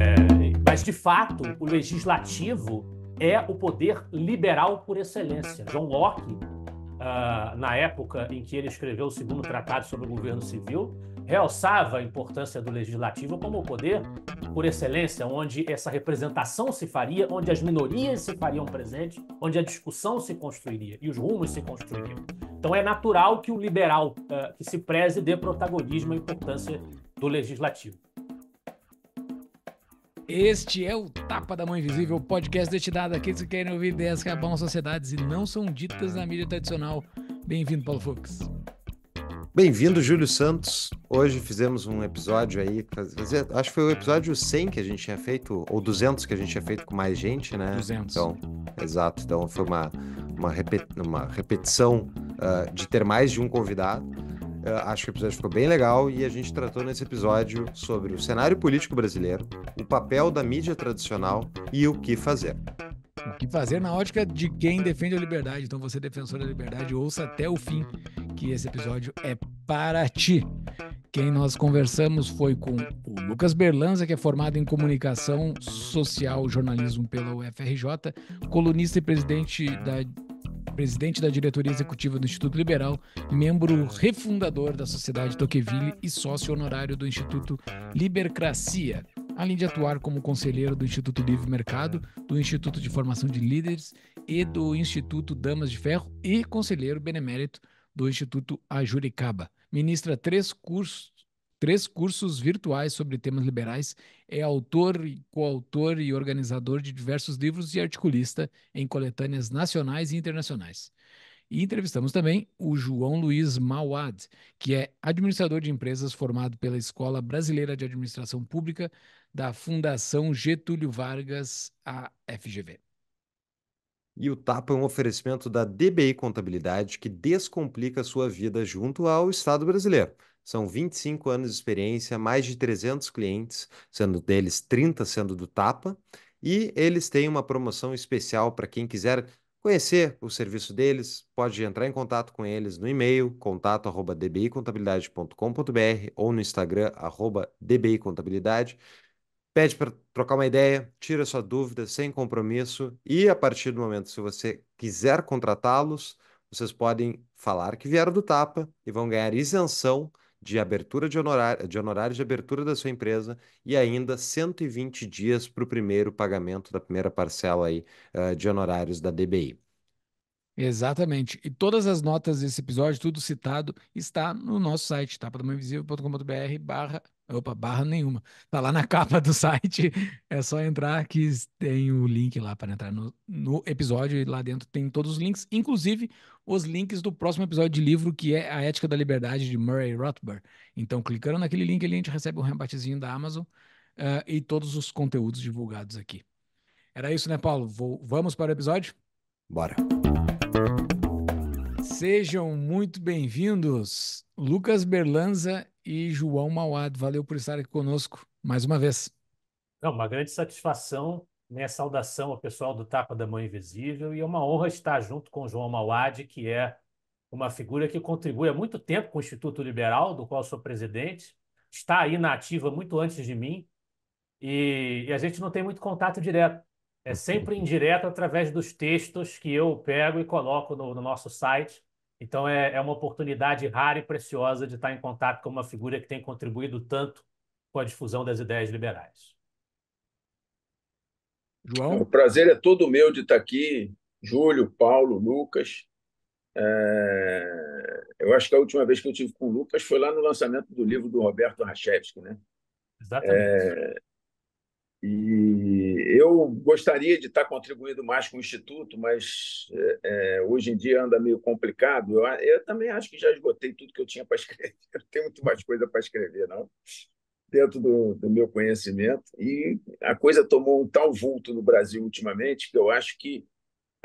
É, mas, de fato, o legislativo é o poder liberal por excelência. John Locke, uh, na época em que ele escreveu o segundo tratado sobre o governo civil, realçava a importância do legislativo como o poder por excelência, onde essa representação se faria, onde as minorias se fariam presentes, onde a discussão se construiria e os rumos se construiriam. Então é natural que o liberal uh, que se preze dê protagonismo à importância do Legislativo. Este é o Tapa da Mão Invisível, podcast destinado a aqueles que querem ouvir ideias que abalam sociedades e não são ditas na mídia tradicional. Bem-vindo, Paulo Fux. Bem-vindo, Júlio Santos. Hoje fizemos um episódio aí, acho que foi o episódio 100 que a gente tinha feito, ou 200 que a gente tinha feito com mais gente, né? 200. Então, exato. Então, foi uma, uma, uma repetição uh, de ter mais de um convidado acho que o episódio ficou bem legal e a gente tratou nesse episódio sobre o cenário político brasileiro, o papel da mídia tradicional e o que fazer. O que fazer na ótica de quem defende a liberdade. Então, você, defensor da liberdade, ouça até o fim que esse episódio é para ti. Quem nós conversamos foi com o Lucas Berlanza, que é formado em comunicação social jornalismo pela UFRJ, colunista e presidente da presidente da diretoria executiva do Instituto Liberal, membro refundador da Sociedade Toqueville e sócio honorário do Instituto Libercracia, além de atuar como conselheiro do Instituto Livre Mercado, do Instituto de Formação de Líderes e do Instituto Damas de Ferro e conselheiro benemérito do Instituto Ajuricaba. Ministra três cursos, três cursos virtuais sobre temas liberais é autor, coautor e organizador de diversos livros e articulista em coletâneas nacionais e internacionais. E entrevistamos também o João Luiz Mauad, que é administrador de empresas formado pela Escola Brasileira de Administração Pública da Fundação Getúlio Vargas, a FGV. E o TAPA é um oferecimento da DBI Contabilidade que descomplica a sua vida junto ao Estado brasileiro. São 25 anos de experiência, mais de 300 clientes, sendo deles 30 sendo do Tapa, e eles têm uma promoção especial para quem quiser conhecer o serviço deles, pode entrar em contato com eles no e-mail contato@dbicontabilidade.com.br ou no Instagram @dbicontabilidade. Pede para trocar uma ideia, tira sua dúvida sem compromisso e a partir do momento se você quiser contratá-los, vocês podem falar que vieram do Tapa e vão ganhar isenção de abertura de, honorário, de honorários de abertura da sua empresa e ainda 120 dias para o primeiro pagamento da primeira parcela aí, uh, de honorários da DBI. Exatamente. E todas as notas desse episódio, tudo citado, está no nosso site, tapadamainvisível.com.br tá? barra Opa, barra nenhuma. Tá lá na capa do site. É só entrar que tem o link lá para entrar no, no episódio. E lá dentro tem todos os links, inclusive os links do próximo episódio de livro, que é A Ética da Liberdade, de Murray Rothbard. Então, clicando naquele link a gente recebe um rebatezinho da Amazon uh, e todos os conteúdos divulgados aqui. Era isso, né, Paulo? Vou, vamos para o episódio? Bora. Sejam muito bem-vindos, Lucas Berlanza e João Mauad. Valeu por estar aqui conosco mais uma vez. É uma grande satisfação, né? Saudação ao pessoal do Tapa da Mão Invisível e é uma honra estar junto com o João Mauad, que é uma figura que contribui há muito tempo com o Instituto Liberal, do qual sou presidente, está aí na ativa muito antes de mim e, e a gente não tem muito contato direto. É sempre indireto através dos textos que eu pego e coloco no, no nosso site então, é, é uma oportunidade rara e preciosa de estar em contato com uma figura que tem contribuído tanto com a difusão das ideias liberais. João? O prazer é todo meu de estar aqui, Júlio, Paulo, Lucas. É... Eu acho que a última vez que eu tive com o Lucas foi lá no lançamento do livro do Roberto Rachevski, né? Exatamente. É... E eu gostaria de estar contribuindo mais com o Instituto, mas é, é, hoje em dia anda meio complicado. Eu, eu, também acho que já esgotei tudo que eu tinha para escrever. Não tenho muito mais coisa para escrever, não? Dentro do, do, meu conhecimento. E a coisa tomou um tal vulto no Brasil ultimamente que eu acho que,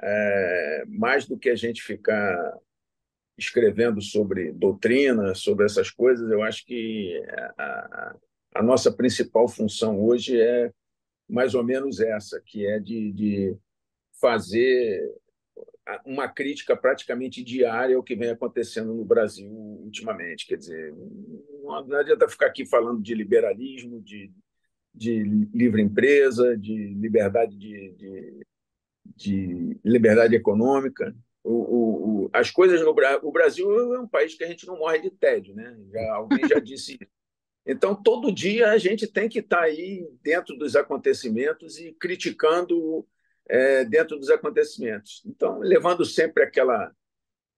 é, mais do que a gente ficar escrevendo sobre doutrina, sobre essas coisas, eu acho que a, a, a nossa principal função hoje é mais ou menos essa, que é de, de fazer uma crítica praticamente diária ao que vem acontecendo no Brasil ultimamente. Quer dizer, não adianta ficar aqui falando de liberalismo, de, de livre empresa, de liberdade de, de, de liberdade econômica. O, o, o, as coisas no Brasil, o Brasil é um país que a gente não morre de tédio, né? Já, alguém já disse isso. Então, todo dia a gente tem que estar tá aí dentro dos acontecimentos e criticando é, dentro dos acontecimentos. Então, levando sempre aquela.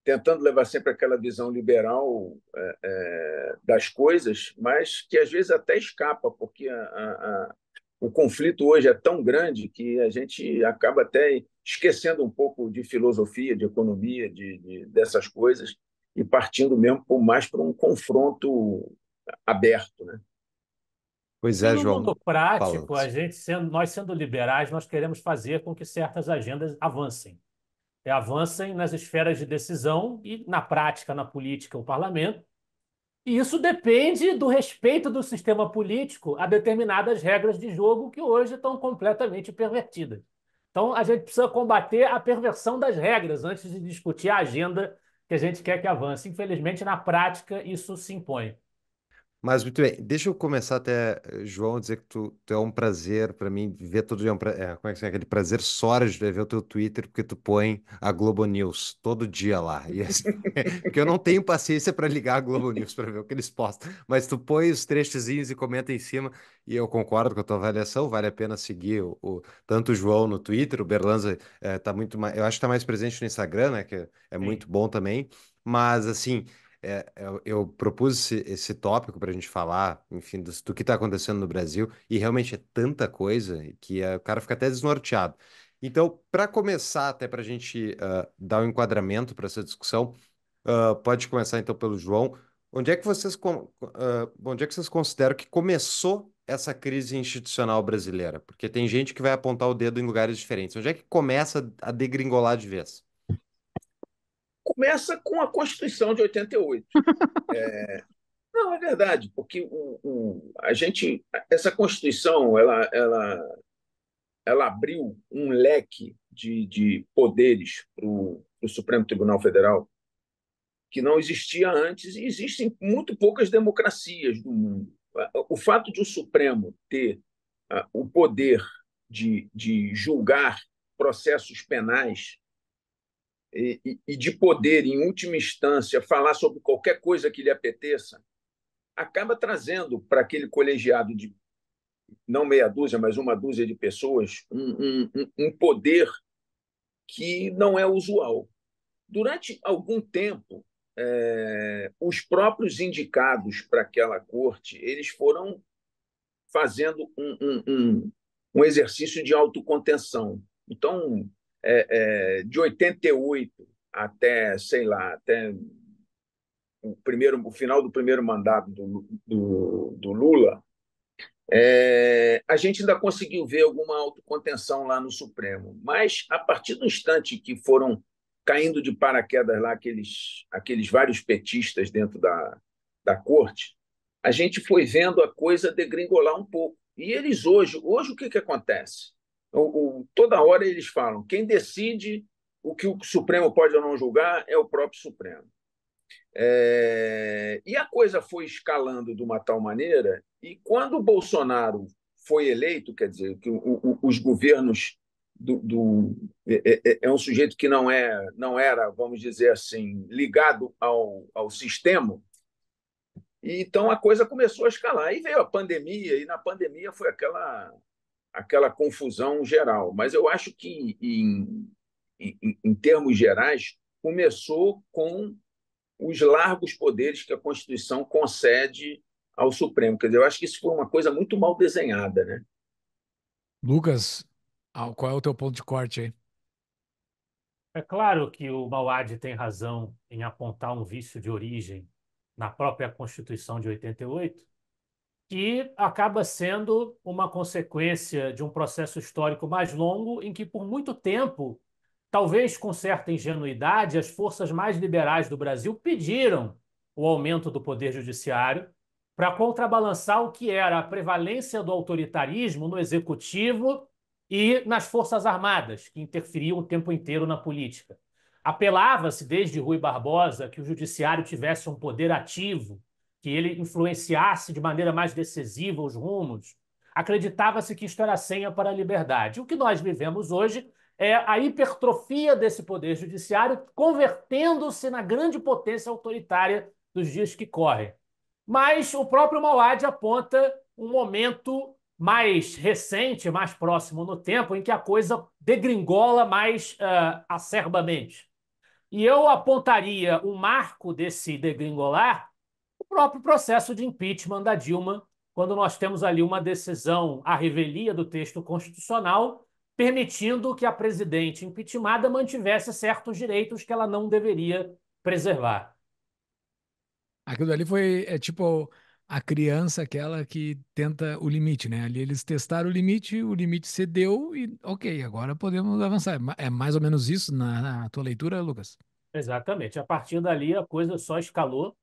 tentando levar sempre aquela visão liberal é, é, das coisas, mas que às vezes até escapa, porque a, a, a, o conflito hoje é tão grande que a gente acaba até esquecendo um pouco de filosofia, de economia, de, de dessas coisas, e partindo mesmo por mais para um confronto aberto, né? Pois é, no João. No mundo prático, a gente sendo, nós sendo liberais, nós queremos fazer com que certas agendas avancem. É, avancem nas esferas de decisão e na prática, na política, o parlamento. E isso depende do respeito do sistema político a determinadas regras de jogo que hoje estão completamente pervertidas. Então, a gente precisa combater a perversão das regras antes de discutir a agenda que a gente quer que avance. Infelizmente, na prática, isso se impõe. Mas muito bem, deixa eu começar até, eh, João, dizer que tu, tu é um prazer para mim ver todo dia, um pra- é, como é que é aquele prazer sórdido é ver o teu Twitter, porque tu põe a Globo News todo dia lá. E é assim, porque eu não tenho paciência para ligar a Globo News para ver o que eles postam, mas tu põe os trechezinhos e comenta em cima, e eu concordo com a tua avaliação, vale a pena seguir o, o- tanto o João no Twitter, o Berlanza está eh, tá muito mais, eu acho que tá mais presente no Instagram, né, que é muito bom também, mas assim é, eu, é, eu, propus esse, esse tópico para a gente falar, enfim, do, do que está acontecendo no Brasil, e realmente é tanta coisa que é, o cara fica até desnorteado. Então, para começar, até para a gente uh, dar um enquadramento para essa discussão, uh, pode começar então pelo João. Onde é que vocês, uh, onde é que vocês consideram que começou essa crise institucional brasileira? Porque tem gente que vai apontar o dedo em lugares diferentes. Onde é que começa a degringolar de vez? começa com a Constituição de 88. é, não, é verdade, porque a gente, essa Constituição, ela, ela, ela abriu um leque de, de poderes para o Supremo Tribunal Federal que não existia antes e existem muito poucas democracias no mundo. O fato de o Supremo ter uh, o poder de, de julgar processos penais e, e de poder, em última instância, falar sobre qualquer coisa que lhe apeteça, acaba trazendo para aquele colegiado de não meia dúzia, mas uma dúzia de pessoas, um, um, um, poder que não é usual. Durante algum tempo, é, os próprios indicados para aquela corte eles foram fazendo um, um, um, um exercício de autocontenção. Então, é, é, de 88 até, sei lá, até o, primeiro, o final do primeiro mandato do, do, do Lula, é, a gente ainda conseguiu ver alguma autocontenção lá no Supremo, mas a partir do instante que foram caindo de paraquedas lá aqueles, aqueles vários petistas dentro da, da corte, a gente foi vendo a coisa degringolar um pouco. E eles hoje, hoje o que, que acontece? O, então, o, toda hora eles falam: quem decide o que o Supremo pode ou não julgar é o próprio Supremo. É, e a coisa foi escalando de uma tal maneira, e quando o Bolsonaro foi eleito, quer dizer, que o, o, os governos do, do é é, é, é, um sujeito que não é não era, vamos dizer assim, ligado ao, ao sistema. E então a coisa começou a escalar. E veio a pandemia, e na pandemia foi aquela aquela confusão geral. Mas eu acho que, em, em, em termos gerais, começou com os largos poderes que a Constituição concede ao Supremo. Quer dizer, eu acho que isso foi uma coisa muito mal desenhada, né? Lucas, ah, qual é o teu ponto de corte aí? É claro que o Mauad tem razão em apontar um vício de origem na própria Constituição de 88, que acaba sendo uma consequência de um processo histórico mais longo em que, por muito tempo, talvez com certa ingenuidade, as forças mais liberais do Brasil pediram o aumento do poder judiciário para contrabalançar o que era a prevalência do autoritarismo no executivo e nas forças armadas, que interferiam o tempo inteiro na política. Apelava-se desde Rui Barbosa que o judiciário tivesse um poder ativo que ele influenciasse de maneira mais decisiva os rumos, acreditava-se que isto era a senha para a liberdade. O que nós vivemos hoje é a hipertrofia desse poder judiciário, convertendo-se na grande potência autoritária dos dias que correm. Mas o próprio Mauad aponta um momento mais recente, mais próximo no tempo, em que a coisa degringola mais uh, acerbamente. E eu apontaria o marco desse degringolar próprio processo de impeachment da Dilma, quando nós temos ali uma decisão à revelia do texto constitucional, permitindo que a presidente impeachmentada mantivesse certos direitos que ela não deveria preservar. Aquilo ali foi é tipo a criança aquela que tenta o limite, né? Ali eles testaram o limite, o limite cedeu e ok, agora podemos avançar. É mais ou menos isso na, na tua leitura, Lucas? Exatamente. A partir dali a coisa só escalou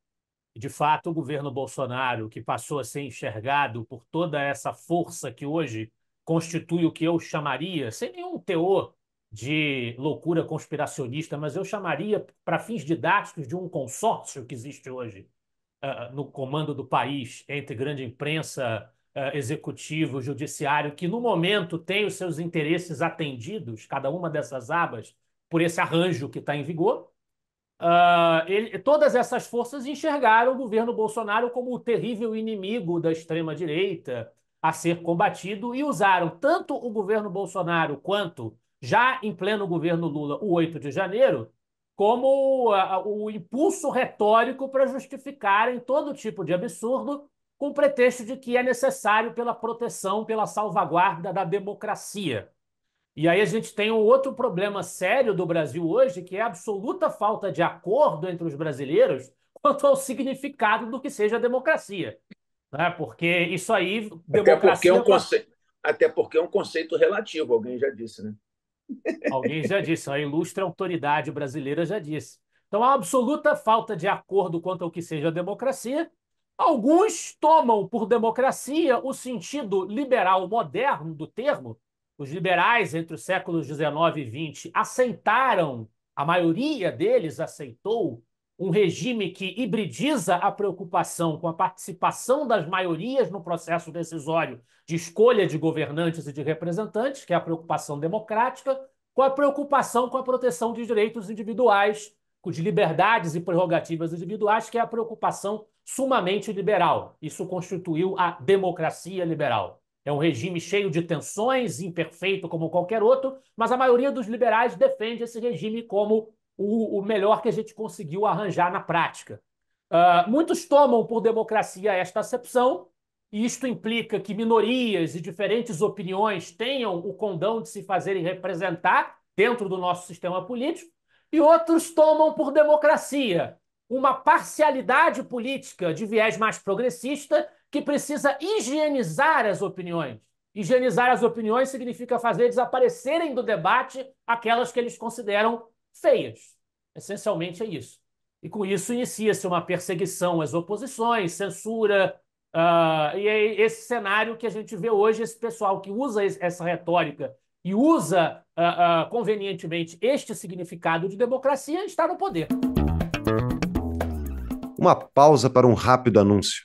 de fato, o governo Bolsonaro, que passou a ser enxergado por toda essa força que hoje constitui o que eu chamaria, sem nenhum teor de loucura conspiracionista, mas eu chamaria, para fins didáticos, de um consórcio que existe hoje uh, no comando do país, entre grande imprensa, uh, executivo, judiciário, que no momento tem os seus interesses atendidos, cada uma dessas abas, por esse arranjo que está em vigor, Uh, ele, todas essas forças enxergaram o governo Bolsonaro como o terrível inimigo da extrema-direita a ser combatido e usaram tanto o governo Bolsonaro quanto, já em pleno governo Lula, o 8 de janeiro, como uh, o impulso retórico para justificarem todo tipo de absurdo com o pretexto de que é necessário pela proteção, pela salvaguarda da democracia. E aí a gente tem um outro problema sério do Brasil hoje, que é a absoluta falta de acordo entre os brasileiros quanto ao significado do que seja democracia. Né? Porque isso aí. Até porque, é um é conce... Até porque é um conceito relativo, alguém já disse, né? Alguém já disse, a ilustre autoridade brasileira já disse. Então há absoluta falta de acordo quanto ao que seja democracia. Alguns tomam por democracia o sentido liberal moderno do termo, os liberais, entre os séculos XIX e XX aceitaram, a maioria deles aceitou, um regime que hibridiza a preocupação com a participação das maiorias no processo decisório de escolha de governantes e de representantes, que é a preocupação democrática, com a preocupação com a proteção de direitos individuais, de liberdades e prerrogativas individuais, que é a preocupação sumamente liberal. Isso constituiu a democracia liberal. É um regime cheio de tensões, imperfeito como qualquer outro, mas a maioria dos liberais defende esse regime como o, o melhor que a gente conseguiu arranjar na prática. Uh, muitos tomam por democracia esta acepção, e isto implica que minorias e diferentes opiniões tenham o condão de se fazerem representar dentro do nosso sistema político, e outros tomam por democracia uma parcialidade política de viés mais progressista que precisa higienizar as opiniões. Higienizar as opiniões significa fazer desaparecerem do debate aquelas que eles consideram feias. Essencialmente é isso. E com isso inicia-se uma perseguição às oposições, censura. Uh, e é esse cenário que a gente vê hoje, esse pessoal que usa essa retórica e usa uh, uh, convenientemente este significado de democracia, está no poder. Uma pausa para um rápido anúncio.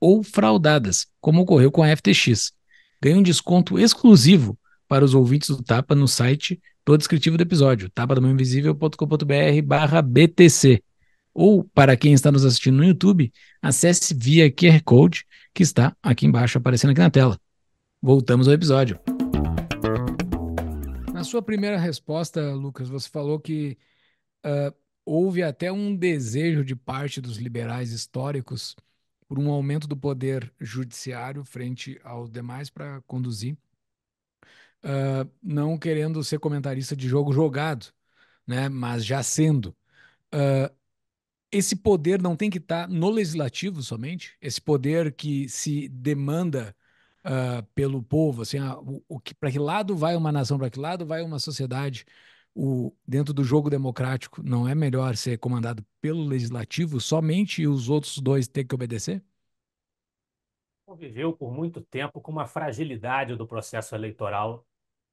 ou fraudadas, como ocorreu com a FTX. Ganhe um desconto exclusivo para os ouvintes do Tapa no site do descritivo do episódio, tapadomainvisível.com.br barra BTC. Ou, para quem está nos assistindo no YouTube, acesse via QR Code, que está aqui embaixo, aparecendo aqui na tela. Voltamos ao episódio. Na sua primeira resposta, Lucas, você falou que uh, houve até um desejo de parte dos liberais históricos por um aumento do poder judiciário frente aos demais para conduzir, uh, não querendo ser comentarista de jogo jogado, né? mas já sendo. Uh, esse poder não tem que estar tá no legislativo somente, esse poder que se demanda uh, pelo povo, assim, o, o que, para que lado vai uma nação, para que lado vai uma sociedade, o, dentro do jogo democrático, não é melhor ser comandado pelo legislativo somente e os outros dois ter que obedecer? Conviveu por muito tempo com uma fragilidade do processo eleitoral,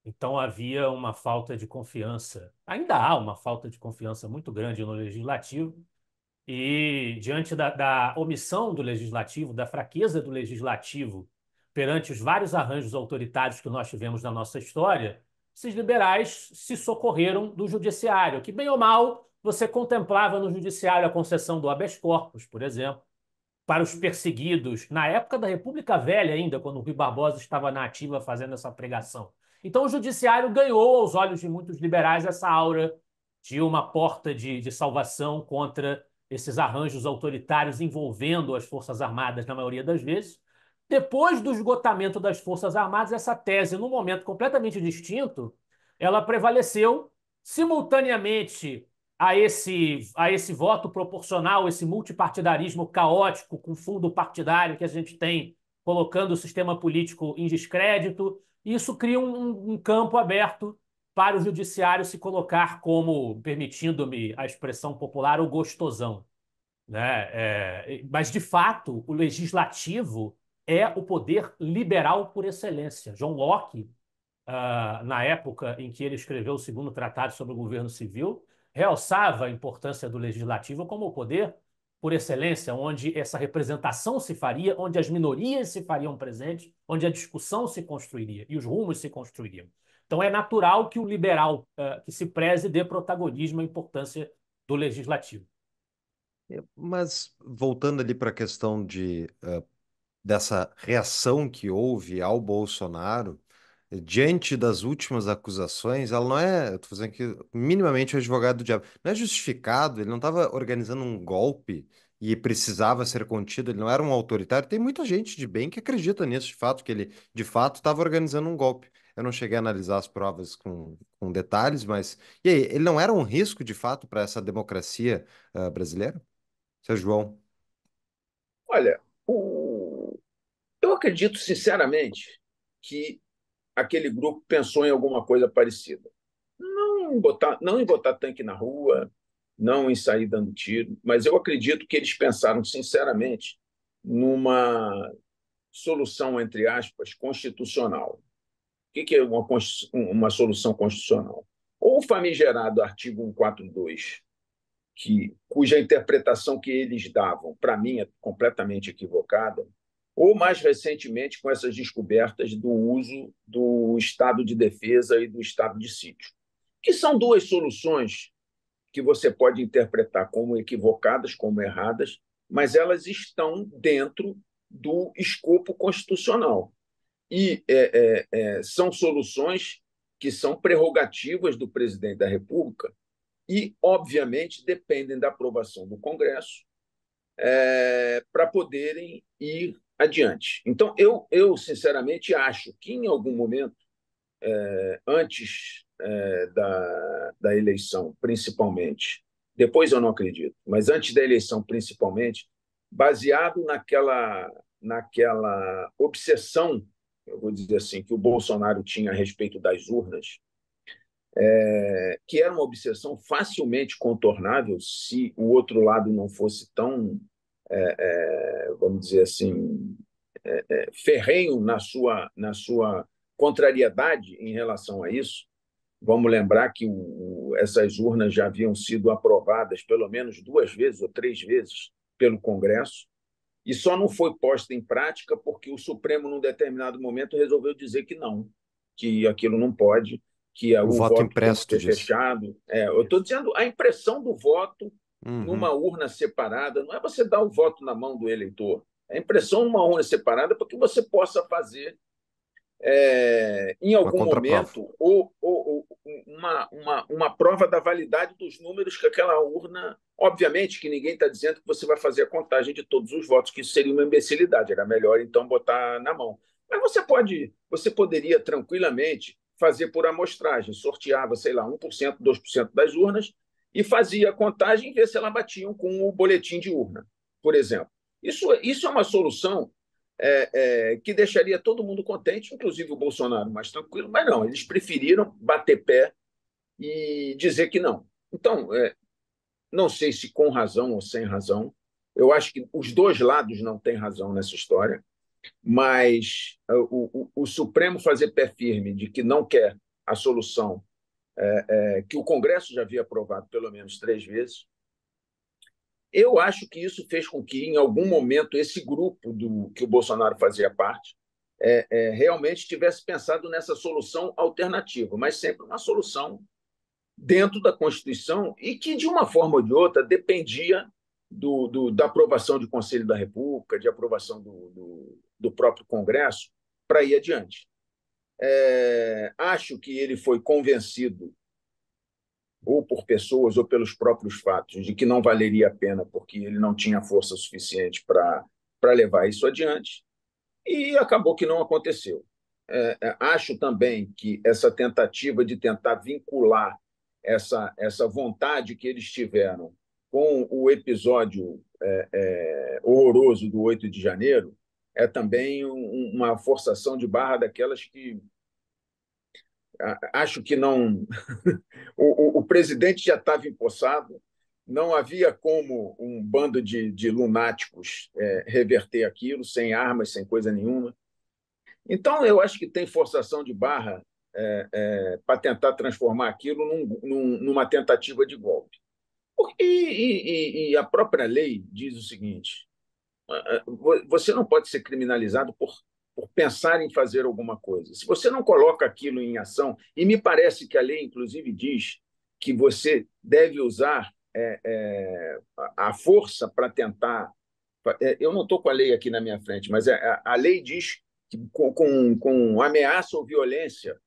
então havia uma falta de confiança. Ainda há uma falta de confiança muito grande no legislativo, e diante da, da omissão do legislativo, da fraqueza do legislativo perante os vários arranjos autoritários que nós tivemos na nossa história, esses liberais se socorreram do judiciário, que bem ou mal você contemplava no judiciário a concessão do habeas corpus, por exemplo, para os perseguidos, na época da República Velha ainda, quando o Rui Barbosa estava na ativa fazendo essa pregação. Então o judiciário ganhou, aos olhos de muitos liberais, essa aura de uma porta de, de salvação contra esses arranjos autoritários envolvendo as Forças Armadas, na maioria das vezes. Depois do esgotamento das Forças Armadas, essa tese, num momento completamente distinto, ela prevaleceu simultaneamente a esse, a esse voto proporcional, esse multipartidarismo caótico com fundo partidário que a gente tem, colocando o sistema político em descrédito. Isso cria um, um campo aberto para o judiciário se colocar como, permitindo-me a expressão popular, o gostosão. Né? É, mas, de fato, o legislativo é o poder liberal por excelência. John Locke, uh, na época em que ele escreveu o segundo tratado sobre o governo civil, realçava a importância do legislativo como o poder por excelência, onde essa representação se faria, onde as minorias se fariam presentes, onde a discussão se construiria e os rumos se construiriam. Então é natural que o liberal uh, que se preze dê protagonismo à importância do legislativo. É, mas voltando ali para a questão de uh, dessa reação que houve ao Bolsonaro eh, diante das últimas acusações, ela não é, eu estou fazendo aqui, minimamente o advogado do diabo, não é justificado, ele não estava organizando um golpe e precisava ser contido, ele não era um autoritário. Tem muita gente de bem que acredita nisso, de fato, que ele, de fato, estava organizando um golpe. Eu não cheguei a analisar as provas com, com detalhes, mas... E aí, ele não era um risco, de fato, para essa democracia uh, brasileira? Seu João. Olha, eu acredito sinceramente que aquele grupo pensou em alguma coisa parecida. Não em botar, não em botar tanque na rua, não em sair dando tiro, mas eu acredito que eles pensaram sinceramente numa solução, entre aspas, constitucional. O que é uma, uma solução constitucional? Ou o famigerado artigo 142, que, cuja interpretação que eles davam, para mim, é completamente equivocada, ou mais recentemente com essas descobertas do uso do estado de defesa e do estado de sítio, que são duas soluções que você pode interpretar como equivocadas, como erradas, mas elas estão dentro do escopo constitucional e é, é, é, são soluções que são prerrogativas do presidente da República e, obviamente, dependem da aprovação do Congresso é, para poderem ir adiante. Então, eu, eu sinceramente acho que em algum momento, é, antes é, da, da eleição, principalmente, depois eu não acredito, mas antes da eleição, principalmente, baseado naquela, naquela obsessão, eu vou dizer assim, que o Bolsonaro tinha a respeito das urnas, é, que era uma obsessão facilmente contornável se o outro lado não fosse tão é, é, vamos dizer assim, é, é, ferrenho na sua, na sua contrariedade em relação a isso. Vamos lembrar que o, essas urnas já haviam sido aprovadas pelo menos duas vezes ou três vezes pelo Congresso e só não foi posta em prática porque o Supremo, num determinado momento, resolveu dizer que não, que aquilo não pode, que o, o voto, impresso tem fechado. É, eu estou dizendo a impressão do voto uhum. numa urna separada. Não é você dar o voto na mão do eleitor. É impressão numa urna separada para que você possa fazer, é, em algum momento, ou, ou, ou, uma, uma, uma prova da validade dos números que aquela urna. Obviamente que ninguém está dizendo que você vai fazer a contagem de todos os votos, que isso seria uma imbecilidade. Era melhor, então, botar na mão. Mas você pode, você poderia tranquilamente fazer por amostragem, sorteava, sei lá, 1%, 2% das urnas e fazia a contagem e vê se ela batiam com o boletim de urna, por exemplo. Isso, isso é uma solução é, é, que deixaria todo mundo contente, inclusive o Bolsonaro mais tranquilo, mas não, eles preferiram bater pé e dizer que não. Então, é, não sei se com razão ou sem razão, eu acho que os dois lados não têm razão nessa história, mas é, o, o, o Supremo fazer pé firme de que não quer a solução é, é, que o Congresso já havia aprovado pelo menos três vezes. Eu acho que isso fez com que, em algum momento, esse grupo do que o Bolsonaro fazia parte é, é realmente tivesse pensado nessa solução alternativa, mas sempre uma solução dentro da Constituição e que, de uma forma ou de outra, dependia do, do, da aprovação do Conselho da República, de aprovação do, do próprio Congresso, para ir adiante é, acho que ele foi convencido, ou por pessoas, ou pelos próprios fatos, de que não valeria a pena, porque ele não tinha força suficiente para levar isso adiante, e acabou que não aconteceu. É, é, acho também que essa tentativa de tentar vincular essa, essa vontade que eles tiveram com o episódio é, é horroroso do 8 de janeiro é também um, uma forçação de barra daquelas que acho que não. o, o, o, presidente já estava empossado, não havia como um bando de, de lunáticos é, reverter aquilo, sem armas, sem coisa nenhuma. Então, eu acho que tem forçação de barra é, é, para tentar transformar aquilo num, num, numa tentativa de golpe. e, e, e a própria lei diz o seguinte: você não pode ser criminalizado por, por pensar em fazer alguma coisa. Se você não coloca aquilo em ação, e me parece que a lei, inclusive, diz que você deve usar é, é, a força para tentar. É, eu não estou com a lei aqui na minha frente, mas é, a, a lei diz que com, com, com, ameaça ou violência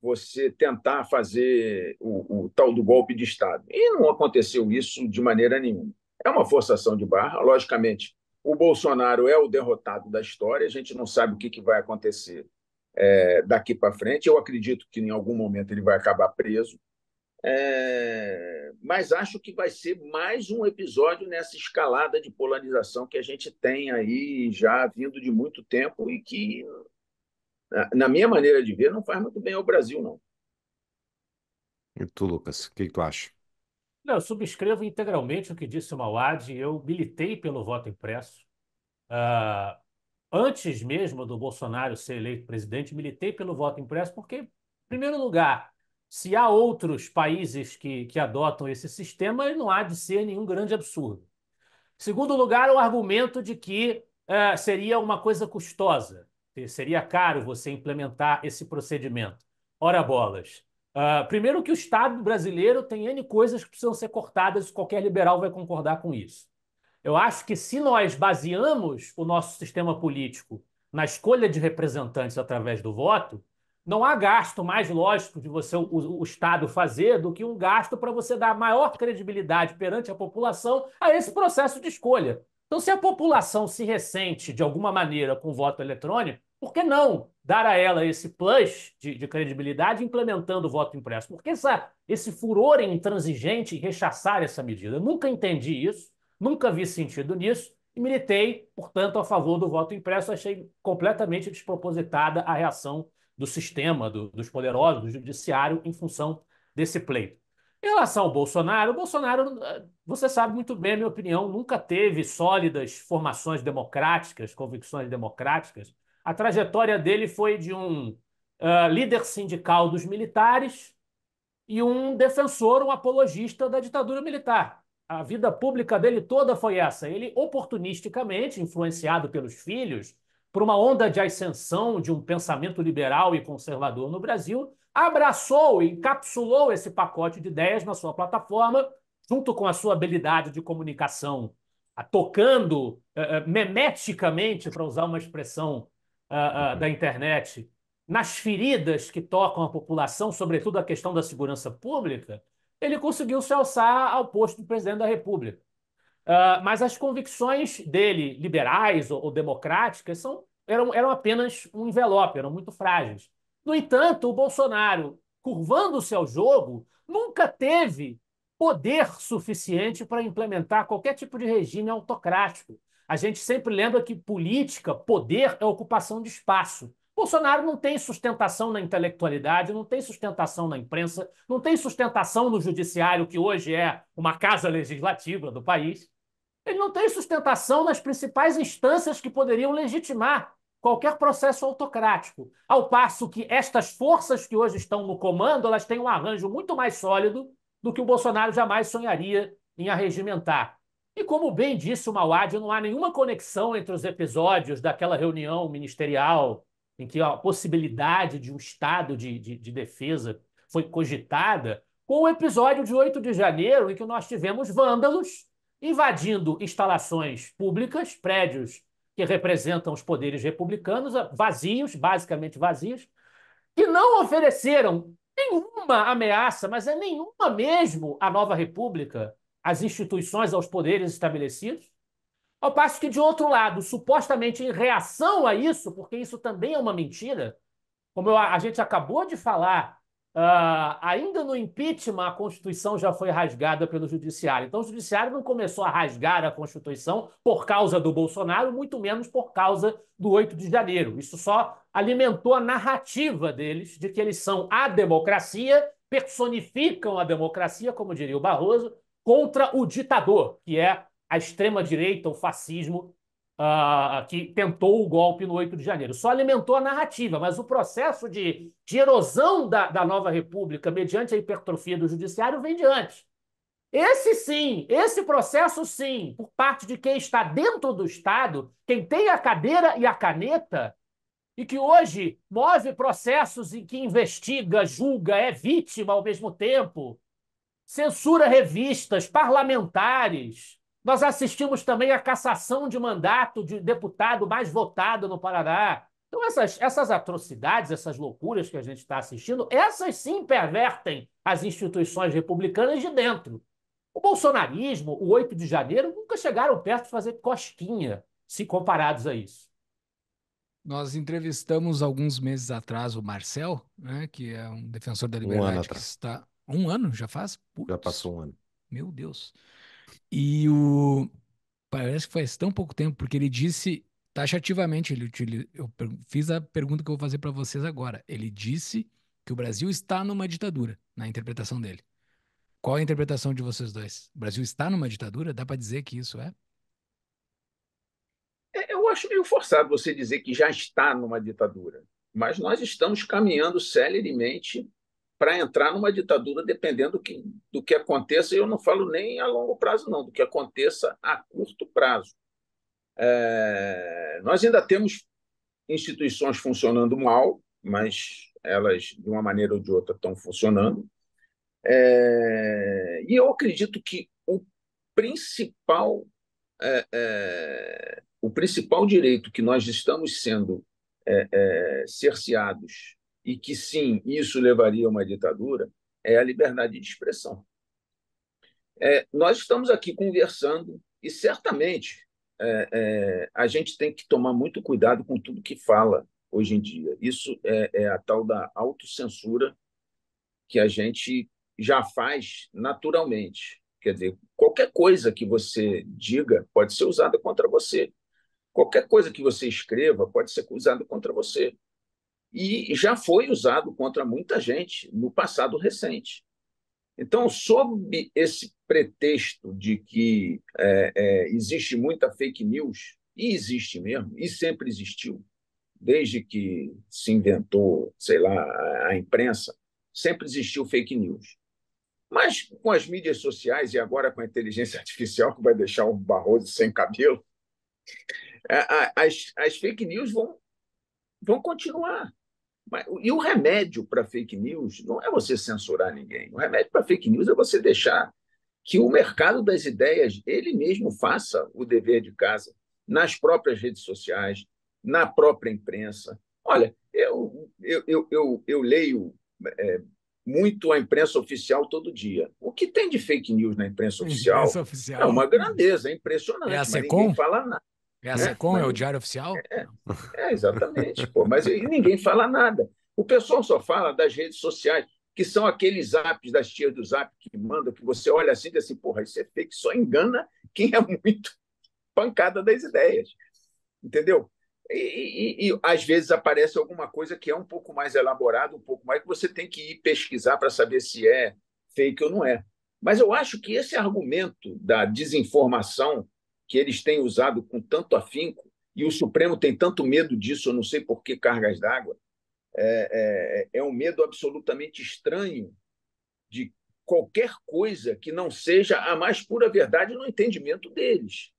você tentar fazer o, o, tal do golpe de Estado. E não aconteceu isso de maneira nenhuma. É uma forçação de barra, logicamente. O Bolsonaro é o derrotado da história, a gente não sabe o que, que vai acontecer é, daqui para frente. Eu acredito que em algum momento ele vai acabar preso, é, mas acho que vai ser mais um episódio nessa escalada de polarização que a gente tem aí já vindo de muito tempo e que, na minha maneira de ver, não faz muito bem ao Brasil, não. E tu, Lucas, o que, que tu acha? Não, eu subscrevo integralmente o que disse o Mauad. Eu militei pelo voto impresso. Uh, antes mesmo do Bolsonaro ser eleito presidente, militei pelo voto impresso porque, em primeiro lugar, se há outros países que, que adotam esse sistema, não há de ser nenhum grande absurdo. Segundo lugar, o argumento de que uh, seria uma coisa custosa, seria caro você implementar esse procedimento. Ora bolas, Uh, primeiro que o Estado brasileiro tem N coisas que precisam ser cortadas, qualquer liberal vai concordar com isso. Eu acho que se nós baseamos o nosso sistema político na escolha de representantes através do voto, não há gasto mais lógico de você o, o Estado fazer do que um gasto para você dar maior credibilidade perante a população a esse processo de escolha. Então, se a população se ressente de alguma maneira com o voto eletrônico, por que não dar a ela esse plus de, de credibilidade implementando o voto impresso? Por que essa, esse furor intransigente em rechaçar essa medida? Eu nunca entendi isso, nunca vi sentido nisso e militei, portanto, a favor do voto impresso. Achei completamente despropositada a reação do sistema, do, dos poderosos, do judiciário, em função desse pleito. Em relação ao Bolsonaro, o Bolsonaro, você sabe muito bem, a minha opinião, nunca teve sólidas formações democráticas, convicções democráticas. A trajetória dele foi de um uh, líder sindical dos militares e um defensor, um apologista da ditadura militar. A vida pública dele toda foi essa. Ele, oportunisticamente, influenciado pelos filhos, por uma onda de ascensão de um pensamento liberal e conservador no Brasil, abraçou e encapsulou esse pacote de ideias na sua plataforma, junto com a sua habilidade de comunicação, tocando uh, memeticamente, para usar uma expressão uh, uh, da internet, nas feridas que tocam a população, sobretudo a questão da segurança pública, ele conseguiu se alçar ao posto de presidente da República. Uh, mas as convicções dele, liberais ou, ou democráticas, são, eram, eram apenas um envelope, eram muito frágeis. No entanto, o Bolsonaro, curvando-se ao jogo, nunca teve poder suficiente para implementar qualquer tipo de regime autocrático. A gente sempre lembra que política, poder, é ocupação de espaço. Bolsonaro não tem sustentação na intelectualidade, não tem sustentação na imprensa, não tem sustentação no judiciário, que hoje é uma casa legislativa do país. Ele não tem sustentação nas principais instâncias que poderiam legitimar qualquer processo autocrático. Ao passo que estas forças que hoje estão no comando, elas têm um arranjo muito mais sólido do que o Bolsonaro jamais sonharia em arregimentar. E como bem disse o Mauad, não há nenhuma conexão entre os episódios daquela reunião ministerial em que a possibilidade de um estado de, de, de defesa foi cogitada, com o episódio de 8 de janeiro em que nós tivemos vândalos invadindo instalações públicas, prédios que representam os poderes republicanos, vazios, basicamente vazios, que não ofereceram nenhuma ameaça, mas é nenhuma mesmo à nova república, às instituições, aos poderes estabelecidos. Ao passo que, de outro lado, supostamente em reação a isso, porque isso também é uma mentira, como eu, a gente acabou de falar, uh, ainda no impeachment a Constituição já foi rasgada pelo Judiciário. Então, o Judiciário não começou a rasgar a Constituição por causa do Bolsonaro, muito menos por causa do 8 de janeiro. Isso só alimentou a narrativa deles de que eles são a democracia, personificam a democracia, como diria o Barroso, contra o ditador, que é a extrema-direita, o fascismo, uh, que tentou o golpe no 8 de janeiro. Só alimentou a narrativa, mas o processo de, de erosão da, da nova república mediante a hipertrofia do judiciário vem de antes. Esse sim, esse processo sim, por parte de quem está dentro do Estado, quem tem a cadeira e a caneta, e que hoje move processos em que investiga, julga, é vítima ao mesmo tempo, censura revistas, parlamentares. Nós assistimos também à cassação de mandato de deputado mais votado no Paraná. Então, essas, essas atrocidades, essas loucuras que a gente está assistindo, essas sim pervertem as instituições republicanas de dentro. O bolsonarismo, o 8 de janeiro, nunca chegaram perto de fazer cosquinha, se comparados a isso. Nós entrevistamos alguns meses atrás o Marcel, né, que é um defensor da liberdade um que está um ano já faz? Putz, já passou um ano. Meu Deus. E o. Parece que faz tão pouco tempo, porque ele disse taxativamente, ele, ele, eu fiz a pergunta que eu vou fazer para vocês agora. Ele disse que o Brasil está numa ditadura, na interpretação dele. Qual a interpretação de vocês dois? O Brasil está numa ditadura? Dá para dizer que isso é? é? Eu acho meio forçado você dizer que já está numa ditadura, mas nós estamos caminhando celeremente para entrar numa ditadura dependendo do que, do que aconteça, e eu não falo nem a longo prazo, não, do que aconteça a curto prazo. É, nós ainda temos instituições funcionando mal, mas elas, de uma maneira ou de outra, estão funcionando. É, e eu acredito que o principal, é, é o principal direito que nós estamos sendo é, é, cerceados e que sim, isso levaria a uma ditadura, é a liberdade de expressão. É, nós estamos aqui conversando e certamente é, é, a gente tem que tomar muito cuidado com tudo que fala hoje em dia. Isso é, é a tal da autocensura que a gente já faz naturalmente. Quer dizer, qualquer coisa que você diga pode ser usada contra você. Qualquer coisa que você escreva pode ser usada contra você e já foi usado contra muita gente no passado recente. Então, sob esse pretexto de que é, é, existe muita fake news, e existe mesmo, e sempre existiu, desde que se inventou, sei lá, a imprensa, sempre existiu fake news. Mas com as mídias sociais e agora com a inteligência artificial, que vai deixar o Barroso sem cabelo, as, as fake news vão, vão continuar. Mas, e o remédio para fake news não é você censurar ninguém. O remédio para fake news é você deixar que o mercado das ideias ele mesmo faça o dever de casa nas próprias redes sociais, na própria imprensa. Olha, eu, eu, eu, eu, leio é, muito a imprensa oficial todo dia. O que tem de fake news na imprensa oficial, é uma grandeza, é impressionante, é a mas ninguém fala nada. É a SECOM, é, o Diário Oficial? É, é, é exatamente, pô, mas ninguém fala nada. O pessoal só fala das redes sociais, que são aqueles apps das tias do zap que mandam, que você olha assim e diz assim, porra, isso é fake, só engana quem é muito pancada das ideias. Entendeu? E, e, e, às vezes aparece alguma coisa que é um pouco mais elaborada, um pouco mais, que você tem que ir pesquisar para saber se é fake ou não é. Mas eu acho que esse argumento da desinformação que eles têm usado com tanto afinco, e o Supremo tem tanto medo disso, eu não sei por que cargas d'água, é, é, é um medo absolutamente estranho de qualquer coisa que não seja a mais pura verdade no entendimento deles.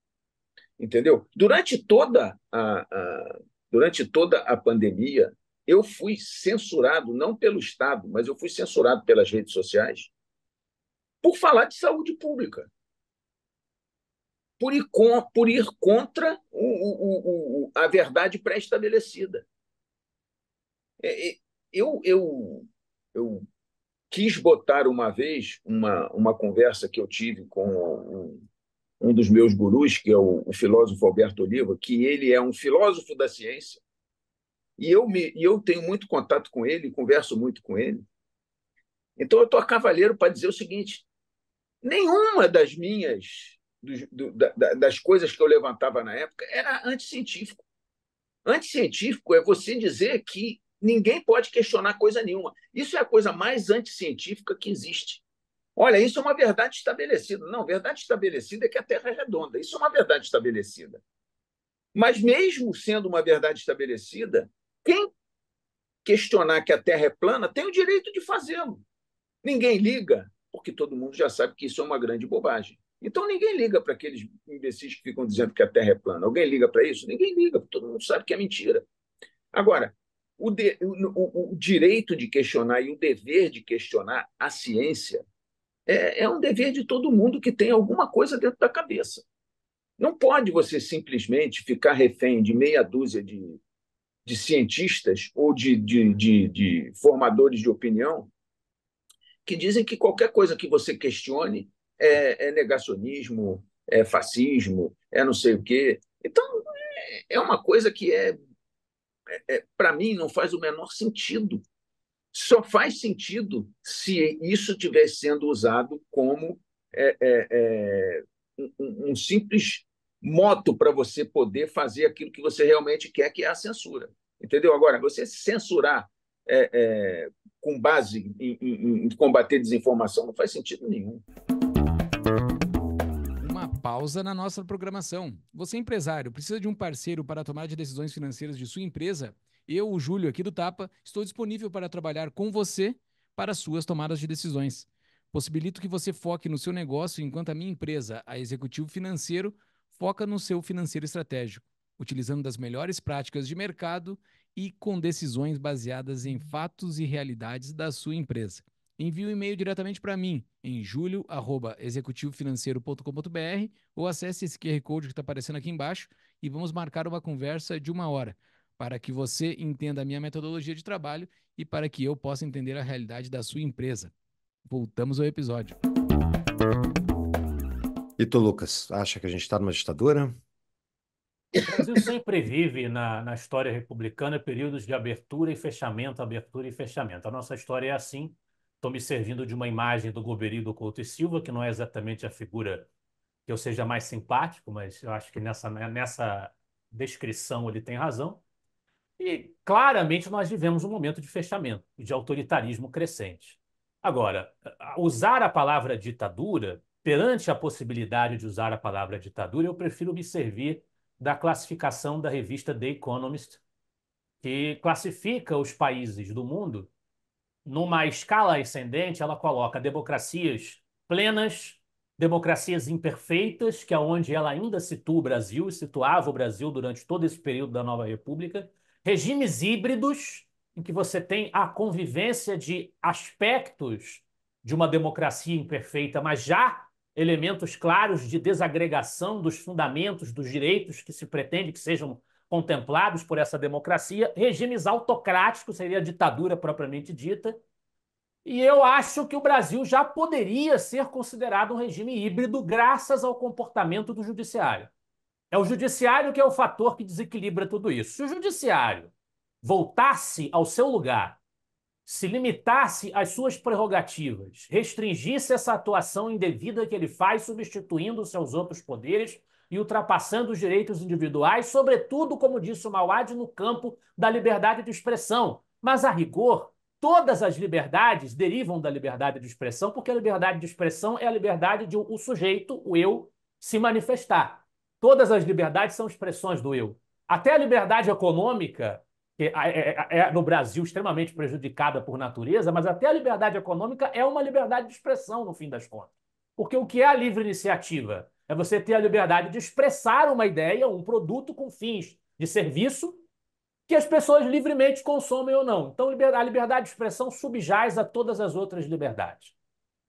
Entendeu? Durante toda a, a, durante toda a pandemia, eu fui censurado, não pelo Estado, mas eu fui censurado pelas redes sociais, por falar de saúde pública por ir, com, por ir contra o, o, o, a verdade pré-estabelecida. É, é, eu, eu, eu quis botar uma vez uma, uma conversa que eu tive com um, um dos meus gurus, que é o, o, filósofo Alberto Oliva, que ele é um filósofo da ciência, e eu, me, e eu tenho muito contato com ele, converso muito com ele. Então, eu estou a cavaleiro para dizer o seguinte: nenhuma das minhas do, da, das coisas que eu levantava na época era anticientífico. Anticientífico é você dizer que ninguém pode questionar coisa nenhuma. Isso é a coisa mais anticientífica que existe. Olha, isso é uma verdade estabelecida. Não, verdade estabelecida é que a Terra é redonda. Isso é uma verdade estabelecida. Mas, mesmo sendo uma verdade estabelecida, quem questionar que a Terra é plana tem o direito de fazê-lo. Ninguém liga, porque todo mundo já sabe que isso é uma grande bobagem. Então ninguém liga para aqueles imbecis que ficam dizendo que a Terra é plana. Alguém liga para isso? Ninguém liga, todo mundo sabe que é mentira. Agora, o, de, o, o, direito de questionar e o dever de questionar a ciência é, é um dever de todo mundo que tem alguma coisa dentro da cabeça. Não pode você simplesmente ficar refém de meia dúzia de, de cientistas ou de, de, de, de formadores de opinião que dizem que qualquer coisa que você questione é, é negacionismo, é fascismo, é não sei o quê. Então, é, é uma coisa que é, é, é para mim, não faz o menor sentido. Só faz sentido se isso estiver sendo usado como é, um, um simples moto para você poder fazer aquilo que você realmente quer, que é a censura. Entendeu? Agora, você censurar é, é, com base em, em, em combater desinformação não faz sentido nenhum pausa na nossa programação. Você, empresário, precisa de um parceiro para tomar de decisões financeiras de sua empresa? Eu, o Júlio, aqui do Tapa, estou disponível para trabalhar com você para suas tomadas de decisões. Possibilito que você foque no seu negócio, enquanto a minha empresa, a Executivo Financeiro, foca no seu financeiro estratégico, utilizando das melhores práticas de mercado e com decisões baseadas em fatos e realidades da sua empresa. Envie um e-mail diretamente para mim em julio@executivofinanceiro.com.br ou acesse esse QR Code que está aparecendo aqui embaixo e vamos marcar uma conversa de uma hora para que você entenda a minha metodologia de trabalho e para que eu possa entender a realidade da sua empresa. Voltamos ao episódio. E tu, Lucas, acha que a gente está numa ditadura? O Brasil sempre vive na, na história republicana períodos de abertura e fechamento, abertura e fechamento. A nossa história é assim Estou me servindo de uma imagem do Goberi do Couto e Silva, que não é exatamente a figura que eu seja mais simpático, mas eu acho que nessa, né, nessa descrição ele tem razão. E claramente nós vivemos um momento de fechamento de autoritarismo crescente. Agora, usar a palavra ditadura, perante a possibilidade de usar a palavra ditadura, eu prefiro me servir da classificação da revista The Economist, que classifica os países do mundo numa escala ascendente, ela coloca democracias plenas, democracias imperfeitas, que é onde ela ainda situa o Brasil e situava o Brasil durante todo esse período da Nova República, regimes híbridos, em que você tem a convivência de aspectos de uma democracia imperfeita, mas já elementos claros de desagregação dos fundamentos, dos direitos que se pretende que sejam contemplados por essa democracia. Regimes autocráticos seria a ditadura propriamente dita. E eu acho que o Brasil já poderia ser considerado um regime híbrido graças ao comportamento do judiciário. É o judiciário que é o fator que desequilibra tudo isso. Se o judiciário voltasse ao seu lugar, se limitasse às suas prerrogativas, restringisse essa atuação indevida que ele faz, substituindo seus outros poderes, e ultrapassando os direitos individuais, sobretudo, como disse o Mauad, no campo da liberdade de expressão. Mas, a rigor, todas as liberdades derivam da liberdade de expressão, porque a liberdade de expressão é a liberdade de o sujeito, o eu, se manifestar. Todas as liberdades são expressões do eu. Até a liberdade econômica, que é, é, é, no Brasil extremamente prejudicada por natureza, mas até a liberdade econômica é uma liberdade de expressão, no fim das contas. Porque o que é a livre iniciativa? É você ter a liberdade de expressar uma ideia, um produto com fins de serviço que as pessoas livremente consomem ou não. Então, a liberdade de expressão subjaz a todas as outras liberdades.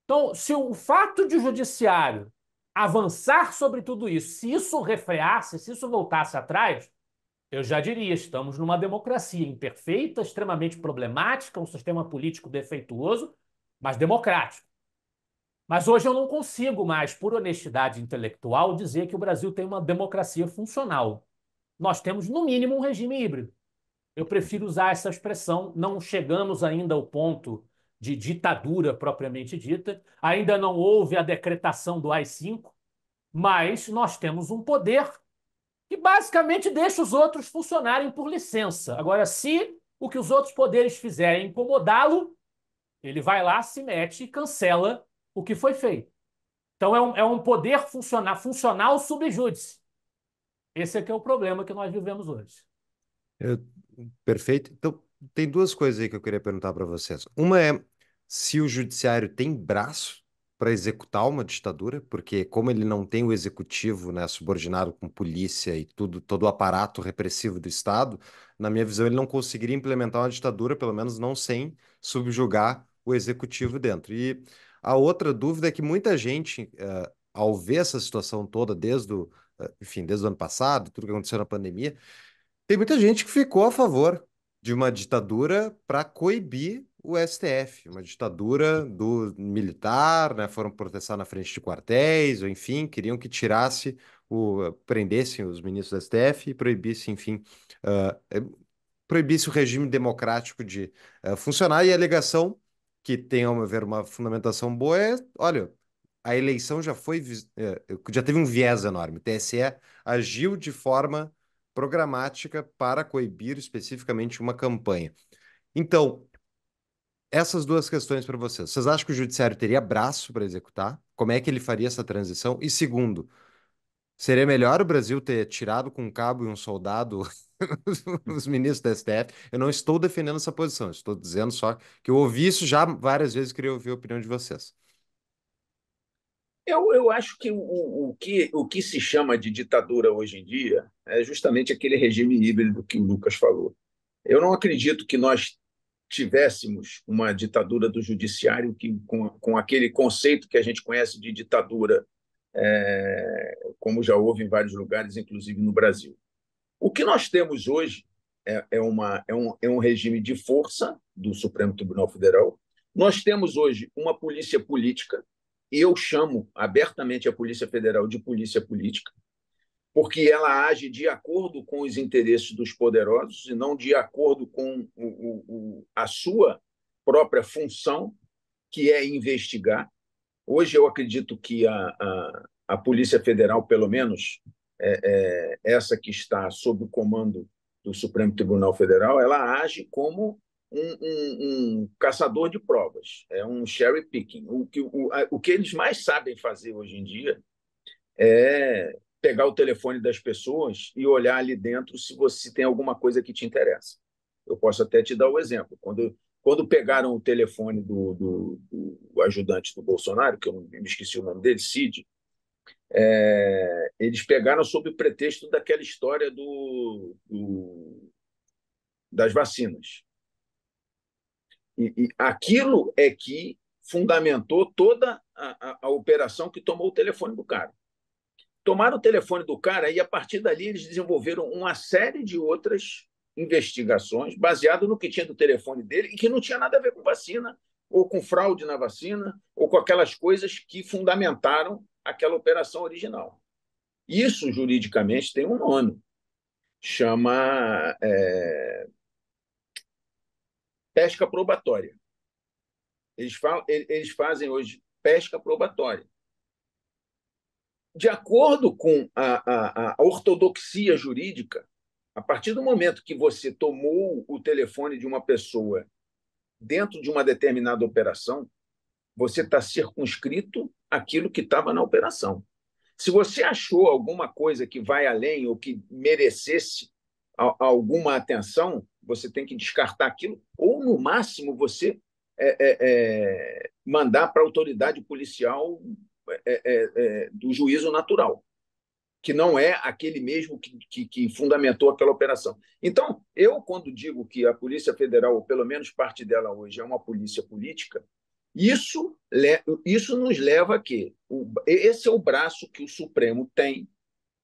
Então, se o fato de o judiciário avançar sobre tudo isso, se isso refreasse, se isso voltasse atrás, eu já diria, estamos numa democracia imperfeita, extremamente problemática, um sistema político defeituoso, mas democrático. Mas hoje eu não consigo mais, por honestidade intelectual, dizer que o Brasil tem uma democracia funcional. Nós temos, no mínimo, um regime híbrido. Eu prefiro usar essa expressão. Não chegamos ainda ao ponto de ditadura propriamente dita, ainda não houve a decretação do AI-5, mas nós temos um poder que basicamente deixa os outros funcionarem por licença. Agora, se o que os outros poderes fizerem incomodá-lo, ele vai lá, se mete e cancela o que foi feito. Então é um, é um poder funcionar, funcional subjúdice. Esse é que é o problema que nós vivemos hoje. Eu, perfeito. Então, tem duas coisas aí que eu queria perguntar para vocês. Uma é se o judiciário tem braço para executar uma ditadura, porque como ele não tem o executivo, né, subordinado com polícia e tudo, todo o aparato repressivo do Estado, na minha visão ele não conseguiria implementar uma ditadura, pelo menos não sem subjugar o executivo dentro. E a outra dúvida é que muita gente, uh, ao ver essa situação toda desde o, uh, enfim, desde o ano passado, tudo que aconteceu na pandemia, tem muita gente que ficou a favor de uma ditadura para coibir o STF, uma ditadura do militar, né? Foram protestar na frente de quartéis, ou enfim, queriam que tirasse o prendessem os ministros do STF e proibisse, enfim, uh, proibisse o regime democrático de uh, funcionar. E a alegação que tem, ao meu ver, uma fundamentação boa é, olha, a eleição já foi, é, já teve um viés enorme. O TSE agiu de forma programática para coibir especificamente uma campanha. Então, essas duas questões para vocês. Vocês acham que o judiciário teria braço para executar? Como é que ele faria essa transição? E segundo, Seria melhor o Brasil ter tirado com um cabo e um soldado os ministros da STF. Eu não estou defendendo essa posição, estou dizendo só que eu ouvi isso já várias vezes e queria ouvir a opinião de vocês. Eu, eu acho que o, o, que o que se chama de ditadura hoje em dia é justamente aquele regime híbrido que o Lucas falou. Eu não acredito que nós tivéssemos uma ditadura do judiciário que, com, com aquele conceito que a gente conhece de ditadura é, como já houve em vários lugares, inclusive no Brasil. O que nós temos hoje é, é, uma, é, um, é um regime de força do Supremo Tribunal Federal. Nós temos hoje uma polícia política, e eu chamo abertamente a Polícia Federal de polícia política, porque ela age de acordo com os interesses dos poderosos e não de acordo com o, o, o, a sua própria função, que é investigar. Hoje eu acredito que a, a, a Polícia Federal, pelo menos é, é, essa que está sob o comando do Supremo Tribunal Federal, ela age como um, um, um caçador de provas, é um cherry picking. O que, o, o que eles mais sabem fazer hoje em dia é pegar o telefone das pessoas e olhar ali dentro se você tem alguma coisa que te interessa. Eu posso até te dar o exemplo. Quando quando pegaram o telefone do, do, do ajudante do Bolsonaro, que eu me esqueci o nome dele, Cid, é, eles pegaram sob o pretexto daquela história do, do das vacinas. E, e, aquilo é que fundamentou toda a, a, a, operação que tomou o telefone do cara. Tomaram o telefone do cara e, a partir dali, eles desenvolveram uma série de outras investigações baseado no que tinha do telefone dele e que não tinha nada a ver com vacina, ou com fraude na vacina, ou com aquelas coisas que fundamentaram aquela operação original. Isso, juridicamente, tem um nome. Chama é... pesca probatória. Eles, falam, eles fazem hoje pesca probatória. De acordo com a, a, a ortodoxia jurídica, a partir do momento que você tomou o telefone de uma pessoa dentro de uma determinada operação, você está circunscrito aquilo que estava na operação. Se você achou alguma coisa que vai além ou que merecesse alguma atenção, você tem que descartar aquilo, ou no máximo você é, é, é, mandar para a autoridade policial é, é, é, do juízo natural que não é aquele mesmo que, que, que, fundamentou aquela operação. Então, eu, quando digo que a Polícia Federal, ou pelo menos parte dela hoje, é uma polícia política, isso, isso nos leva a que esse é o braço que o Supremo tem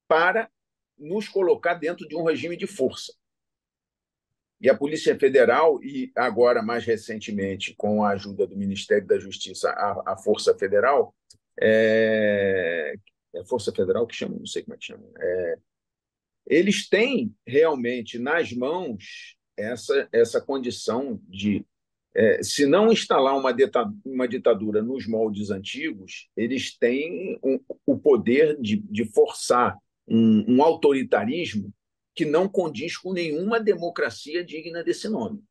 para nos colocar dentro de um regime de força. E a Polícia Federal, e agora mais recentemente, com a ajuda do Ministério da Justiça, a, a Força Federal, é, é, Força Federal, que chama, não sei como é que chama, é, eles têm realmente nas mãos essa, essa condição de, é, se não instalar uma, uma ditadura nos moldes antigos, eles têm um, o poder de, de forçar um, um autoritarismo que não condiz com nenhuma democracia digna desse nome.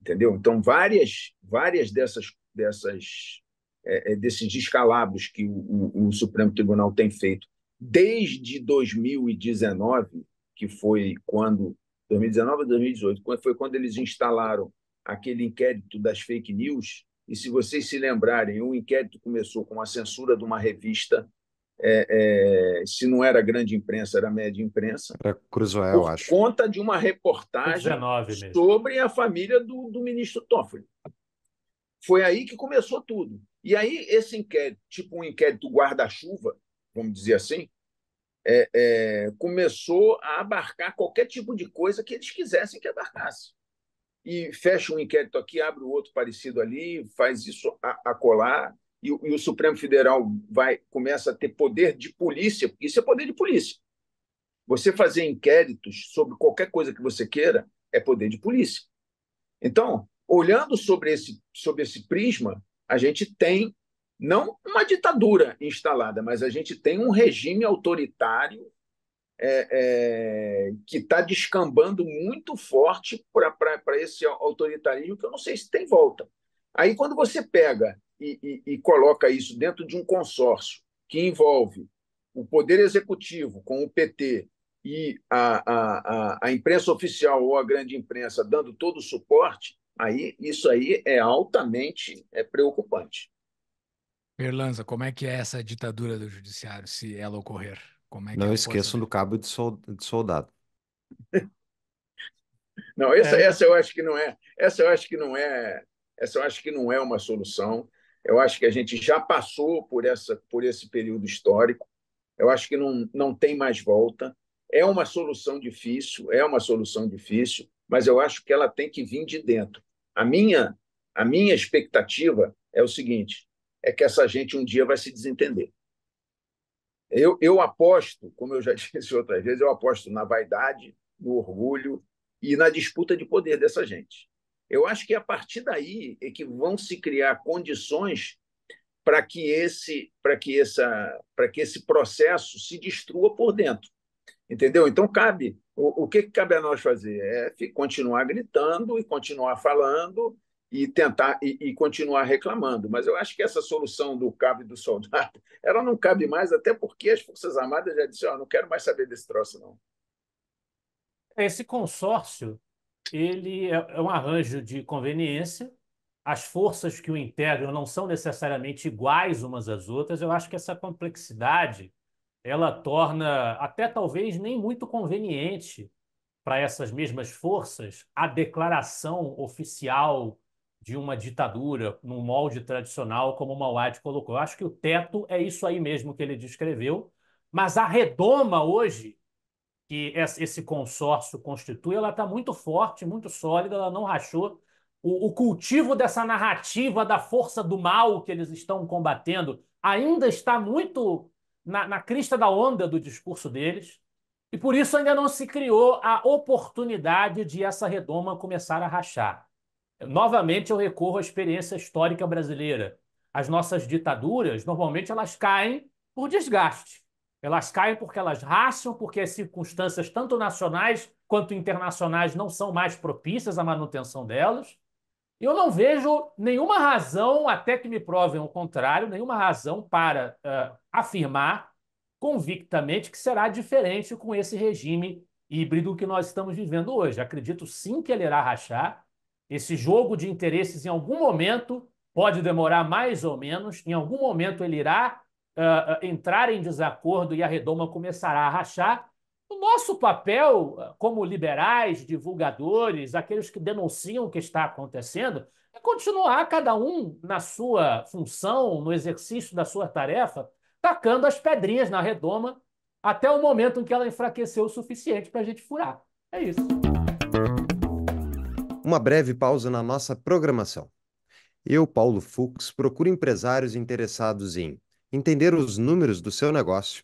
Entendeu? Então, várias, várias dessas, dessas é, é, desses descalabros que o, o, o, Supremo Tribunal tem feito desde 2019, que foi quando 2019 ou 2018, foi quando eles instalaram aquele inquérito das fake news. E se vocês se lembrarem, o inquérito começou com a censura de uma revista é, é, se não era grande imprensa, era média imprensa. Era Cruzoel, eu acho. Conta de uma reportagem sobre a família do, do ministro Toffoli. Foi aí que começou tudo. E aí, esse inquérito, tipo um inquérito guarda-chuva, vamos dizer assim, é, é, começou a abarcar qualquer tipo de coisa que eles quisessem que abarcasse. E fecha um inquérito aqui, abre o outro parecido ali, faz isso a, a colar, e, e, o Supremo Federal vai começa a ter poder de polícia. Isso é poder de polícia. Você fazer inquéritos sobre qualquer coisa que você queira é poder de polícia. Então, olhando sobre esse, sobre esse prisma, a gente tem não uma ditadura instalada, mas a gente tem um regime autoritário é, é, que está descambando muito forte para esse autoritarismo, que eu não sei se tem volta. Aí, quando você pega e, e, e coloca isso dentro de um consórcio que envolve o Poder Executivo com o PT e a, a, a, a imprensa oficial ou a grande imprensa dando todo o suporte, Aí, isso aí é altamente é, preocupante. Erlanza, como é que é essa ditadura do judiciário, se ela ocorrer? Como é que Não é esqueçam do cabo de soldado. Não, essa, é. essa eu acho que não é. Essa eu acho que não é. Essa eu acho que não é uma solução. Eu acho que a gente já passou por essa por esse período histórico. Eu acho que não, não tem mais volta. É uma solução difícil, é uma solução difícil, mas eu acho que ela tem que vir de dentro. A minha, a minha expectativa é o seguinte: é que essa gente um dia vai se desentender. Eu, eu aposto, como eu já disse outras vezes, eu aposto na vaidade, no orgulho e na disputa de poder dessa gente. Eu acho que é a partir daí é que vão se criar condições para que esse para que essa para que esse processo se destrua por dentro. Entendeu? Então, cabe. O, o que, que, cabe a nós fazer? É continuar gritando e continuar falando e tentar e, e, continuar reclamando. Mas eu acho que essa solução do cabo e do soldado, ela não cabe mais, até porque as Forças Armadas já disseram: oh, não quero mais saber desse troço, não. Esse consórcio ele é, é um arranjo de conveniência. As forças que o integram não são necessariamente iguais umas às outras. Eu acho que essa complexidade ela torna até talvez nem muito conveniente para essas mesmas forças a declaração oficial de uma ditadura num molde tradicional como o Mauad colocou. Eu acho que o teto é isso aí mesmo que ele descreveu, mas a redoma hoje que esse consórcio constitui, ela está muito forte, muito sólida, ela não rachou. O, o cultivo dessa narrativa da força do mal que eles estão combatendo ainda está muito na, na crista da onda do discurso deles, e por isso ainda não se criou a oportunidade de essa redoma começar a rachar. Novamente eu recorro à experiência histórica brasileira. As nossas ditaduras, normalmente elas caem por desgaste. Elas caem porque elas racham, porque as circunstâncias tanto nacionais quanto internacionais não são mais propícias à manutenção delas. Eu não vejo nenhuma razão, até que me provem o contrário, nenhuma razão para uh, afirmar convictamente que será diferente com esse regime híbrido que nós estamos vivendo hoje. Acredito sim que ele irá rachar. Esse jogo de interesses, em algum momento, pode demorar mais ou menos, em algum momento ele irá uh, entrar em desacordo e a redoma começará a rachar. O nosso papel eh, como liberais, divulgadores, aqueles que denunciam o que está acontecendo, é continuar cada um na sua função, no exercício da sua tarefa, tacando as pedrinhas na redoma até o momento em que ela enfraqueceu o suficiente para a gente furar. É isso. Uma breve pausa na nossa programação. Eu, Paulo Fux, procuro empresários interessados em entender os números do seu negócio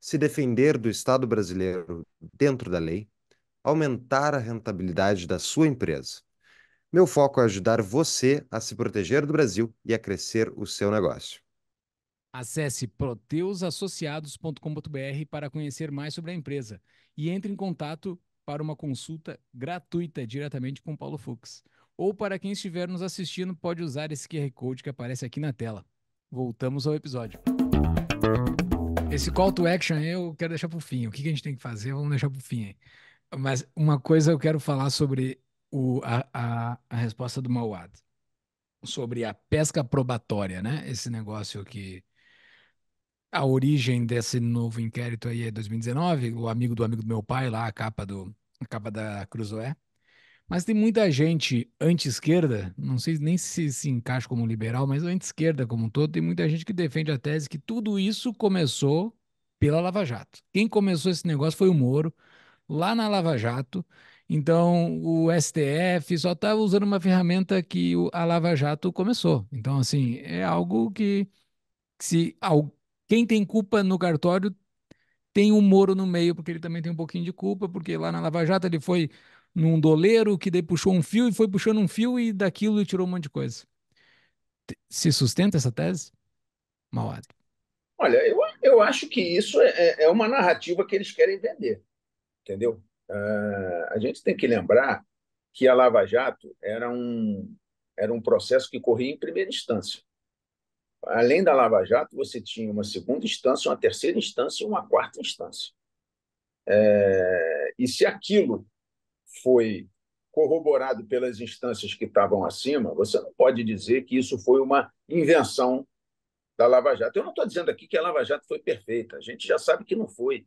se defender do Estado brasileiro dentro da lei, aumentar a rentabilidade da sua empresa. Meu foco é ajudar você a se proteger do Brasil e a crescer o seu negócio. Acesse proteusassociados.com.br para conhecer mais sobre a empresa e entre em contato para uma consulta gratuita diretamente com Paulo Fux. Ou para quem estiver nos assistindo, pode usar esse QR Code que aparece aqui na tela. Voltamos ao episódio. Esse call to action eu quero deixar para o fim. O que, que, a gente tem que fazer? Vamos deixar para o fim. Aí. Mas uma coisa eu quero falar sobre o, a, a, a resposta do Mauad. Sobre a pesca probatória, né? Esse negócio que a origem desse novo inquérito aí é 2019, o amigo do amigo do meu pai, lá, a capa, do, a capa da Cruzoé. Mas tem muita gente anti-esquerda, não sei nem se se encaixa como liberal, mas anti-esquerda como um todo, tem muita gente que defende a tese que tudo isso começou pela Lava Jato. Quem começou esse negócio foi o Moro, lá na Lava Jato. Então, o STF só estava tá usando uma ferramenta que a Lava Jato começou. Então, assim, é algo que, que se quem tem culpa no cartório tem o Moro no meio, porque ele também tem um pouquinho de culpa, porque lá na Lava Jato ele foi num doleiro que daí puxou um fio e foi puxando um fio e daquilo tirou um monte de coisa. Se sustenta essa tese? Mauad. Olha, eu, eu acho que isso é, é, é uma narrativa que eles querem vender, entendeu? Uh, a gente tem que lembrar que a Lava Jato era um, era um processo que corria em primeira instância. Além da Lava Jato, você tinha uma segunda instância, uma terceira instância e uma quarta instância. É, e se aquilo foi corroborado pelas instâncias que estavam acima, você não pode dizer que isso foi uma invenção da Lava Jato. Eu não estou dizendo aqui que a Lava Jato foi perfeita, a gente já sabe que não foi.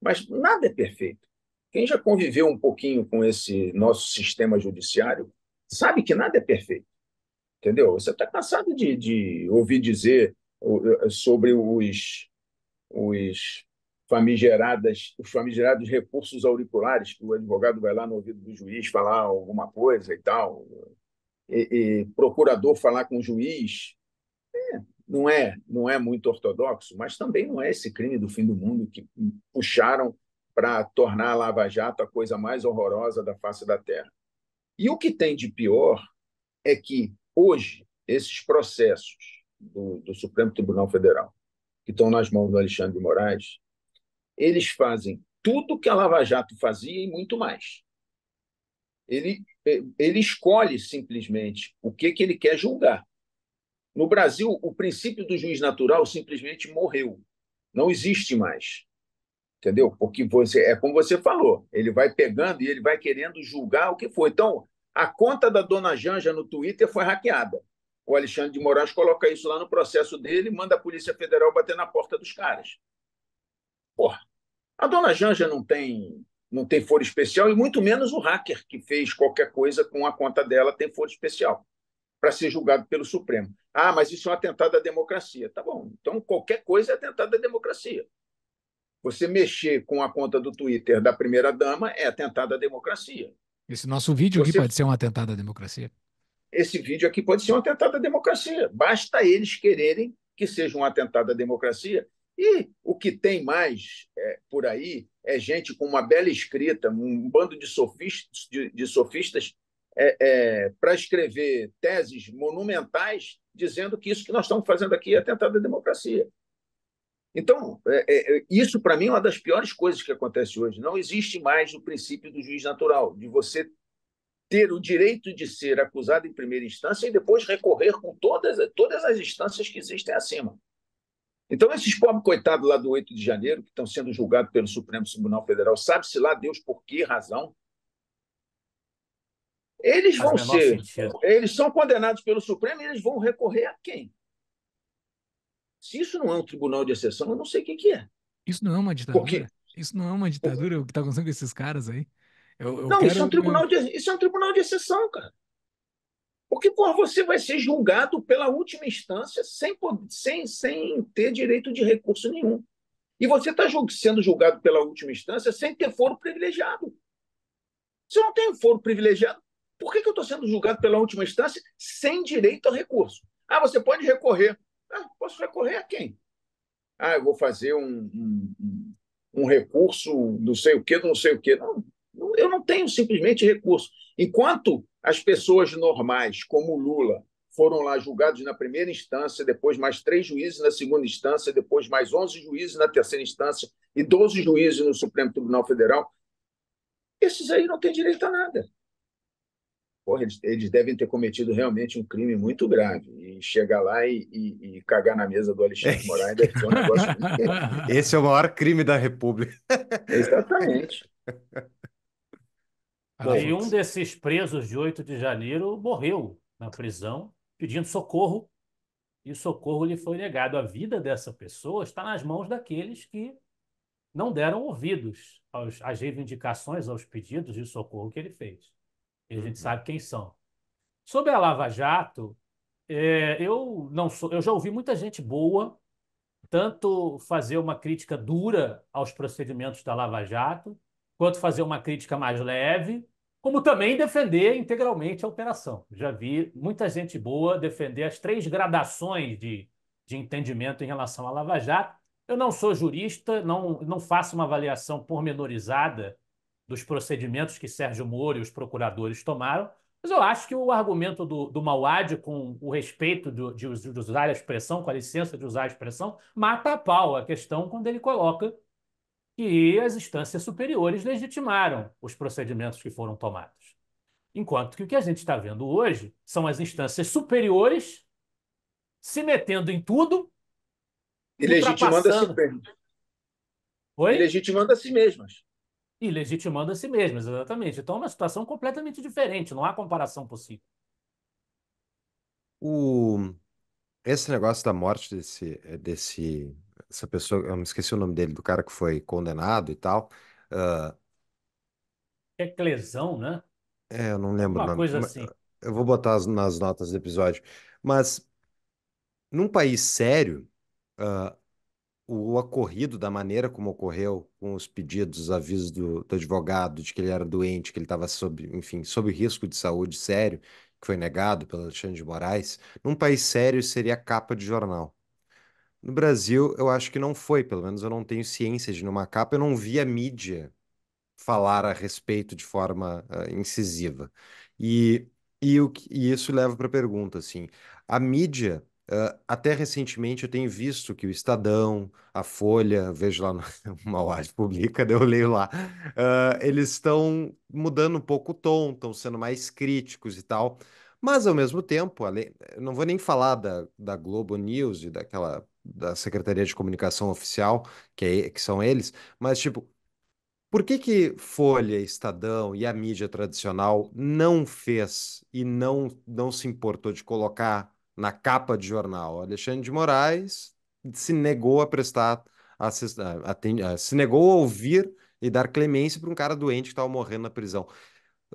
Mas nada é perfeito. Quem já conviveu um pouquinho com esse nosso sistema judiciário sabe que nada é perfeito. Entendeu? Você está cansado de, de ouvir dizer sobre os, os famigeradas, os famigerados recursos auriculares, que o advogado vai lá no ouvido do juiz falar alguma coisa e tal, e, e procurador falar com o juiz, é, não é não é muito ortodoxo, mas também não é esse crime do fim do mundo que puxaram para tornar a Lava Jato a coisa mais horrorosa da face da Terra. E o que tem de pior é que hoje esses processos do, do Supremo Tribunal Federal que estão nas mãos do Alexandre de Moraes eles fazem tudo que a Lava Jato fazia e muito mais. Ele, é, ele escolhe simplesmente o que, que ele quer julgar. No Brasil, o princípio do juiz natural simplesmente morreu. Não existe mais. Entendeu? Porque você é como você falou, ele vai pegando e ele vai querendo julgar o que foi. Então, a conta da dona Janja no Twitter foi hackeada. O Alexandre de Moraes coloca isso lá no processo dele, manda a Polícia Federal bater na porta dos caras. Porra, a dona Janja não tem não tem foro especial e muito menos o hacker que fez qualquer coisa com a conta dela tem foro especial para ser julgado pelo Supremo. Ah, mas isso é um atentado à democracia. Tá bom, então qualquer coisa é atentado à democracia. Você mexer com a conta do Twitter da primeira-dama é atentado à democracia. Esse nosso vídeo Você... aqui pode ser um atentado à democracia? Esse vídeo aqui pode ser um atentado à democracia. Basta eles quererem que seja um atentado à democracia e o que tem mais é, por aí é gente com uma bela escrita, um bando de sofistas, de, de sofistas é, é, para escrever teses monumentais dizendo que isso que nós estamos fazendo aqui é atentado à democracia. Então, é, é, é, isso para mim é uma das piores coisas que acontece hoje. Não existe mais o princípio do juiz natural, de você ter o direito de ser acusado em primeira instância e depois recorrer com todas, todas as instâncias que existem acima. Então, esses pobres coitados lá do 8 de janeiro, que estão sendo julgados pelo Supremo Tribunal Federal, sabe-se lá Deus por que razão? Eles vão ser. Sentido. Eles são condenados pelo Supremo e eles vão recorrer a quem? Se isso não é um tribunal de exceção, eu não sei o que, é. Isso não é uma ditadura. Porque... Isso não é uma ditadura, o que está acontecendo com esses caras aí. Eu, eu não, quero... isso, é um tribunal de, isso é um tribunal de exceção, cara. Porque porra, você vai ser julgado pela última instância sem, sem, sem ter direito de recurso nenhum. E você está sendo julgado pela última instância sem ter foro privilegiado. Se eu não tenho foro privilegiado, por que, que eu estou sendo julgado pela última instância sem direito a recurso? Ah, você pode recorrer. Ah, posso recorrer a quem? Ah, eu vou fazer um, um, um recurso, não sei o quê, não sei o quê. Não, eu não tenho simplesmente recurso. Enquanto as pessoas normais, como Lula, foram lá julgados na primeira instância, depois mais três juízes na segunda instância, depois mais 11 juízes na terceira instância e 12 juízes no Supremo Tribunal Federal. Esses aí não têm direito a nada. Porra, eles, eles devem ter cometido realmente um crime muito grave. E chegar lá e, e, e cagar na mesa do Alexandre é. Moraes deve ser um negócio. Esse é o maior crime da República. Exatamente. Bom, e um desses presos de 8 de janeiro morreu na prisão pedindo socorro e o socorro lhe foi negado. A vida dessa pessoa está nas mãos daqueles que não deram ouvidos aos, às reivindicações, aos pedidos de socorro que ele fez. E a gente uhum. sabe quem são. Sobre a Lava Jato, é, eu não sou, eu já ouvi muita gente boa tanto fazer uma crítica dura aos procedimentos da Lava Jato, quanto fazer uma crítica mais leve, como também defender integralmente a operação. Já vi muita gente boa defender as três gradações de, de entendimento em relação à Lava Jato. Eu não sou jurista, não, não faço uma avaliação pormenorizada dos procedimentos que Sérgio Moro e os procuradores tomaram, mas eu acho que o argumento do, do Mauad, com o respeito do, de, de usar a expressão, com a licença de usar a expressão, mata a pau a questão quando ele coloca que as instâncias superiores legitimaram os procedimentos que foram tomados. Enquanto que o que a gente está vendo hoje são as instâncias superiores se metendo em tudo e legitimando a si Oi? E legitimando a si mesmas. E legitimando a si mesmas, exatamente. Então é uma situação completamente diferente, não há comparação possível. O... Esse negócio da morte desse, desse essa pessoa, eu me esqueci o nome dele, do cara que foi condenado e tal. Uh, ah, é Clesão, né? É, eu não lembro Uma nome. coisa assim. Eu vou botar nas notas do episódio. Mas num país sério, ah, o ocorrido da maneira como ocorreu, com os pedidos, os avisos do, do advogado de que ele era doente, que ele estava sob, enfim, sob risco de saúde sério, que foi negado pelo Alexandre de Moraes, num país sério seria capa de jornal. No Brasil, eu acho que não foi, pelo menos eu não tenho ciência de numa capa, eu não vi a mídia falar a respeito de forma uh, incisiva. E, e, o, e isso leva para a pergunta, assim, a mídia, uh, até recentemente eu tenho visto que o Estadão, a Folha, vejo lá, uma live pública, né, eu leio lá, uh, eles estão mudando um pouco o tom, estão sendo mais críticos e tal, mas, ao mesmo tempo, além, não vou nem falar da, da Globo News e daquela da Secretaria de Comunicação Oficial, que, é, que são eles, mas tipo, por que que Folha, Estadão e a mídia tradicional não fez e não, não se importou de colocar na capa de jornal? Alexandre de Moraes se negou a prestar, a, a, a, se negou a ouvir e dar clemência para um cara doente que estava morrendo na prisão.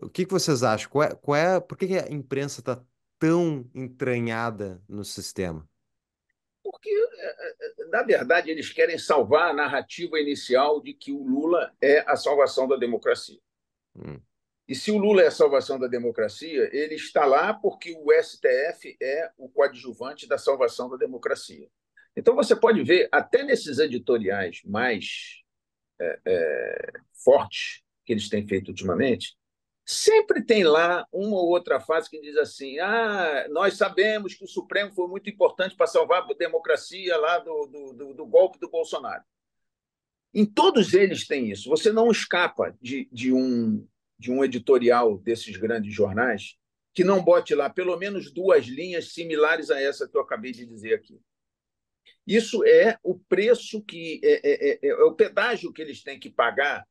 O que, que vocês acham? Qual é, qual é, por que, que a imprensa está tão entranhada no sistema? porque, é, é, é, na verdade, eles querem salvar a narrativa inicial de que o Lula é a salvação da democracia. Hum. E se o Lula é a salvação da democracia, ele está lá porque o STF é o coadjuvante da salvação da democracia. Então, você pode ver, até nesses editoriais mais é, é, fortes que eles têm feito ultimamente, Sempre tem lá uma ou outra frase que diz assim: ah, nós sabemos que o Supremo foi muito importante para salvar a democracia lá do, do, do, do golpe do Bolsonaro. Em todos eles tem isso. Você não escapa de, de, um, de um editorial desses grandes jornais que não bote lá pelo menos duas linhas similares a essa que eu acabei de dizer aqui. Isso é o preço que é, é, é, é o pedágio que eles têm que pagar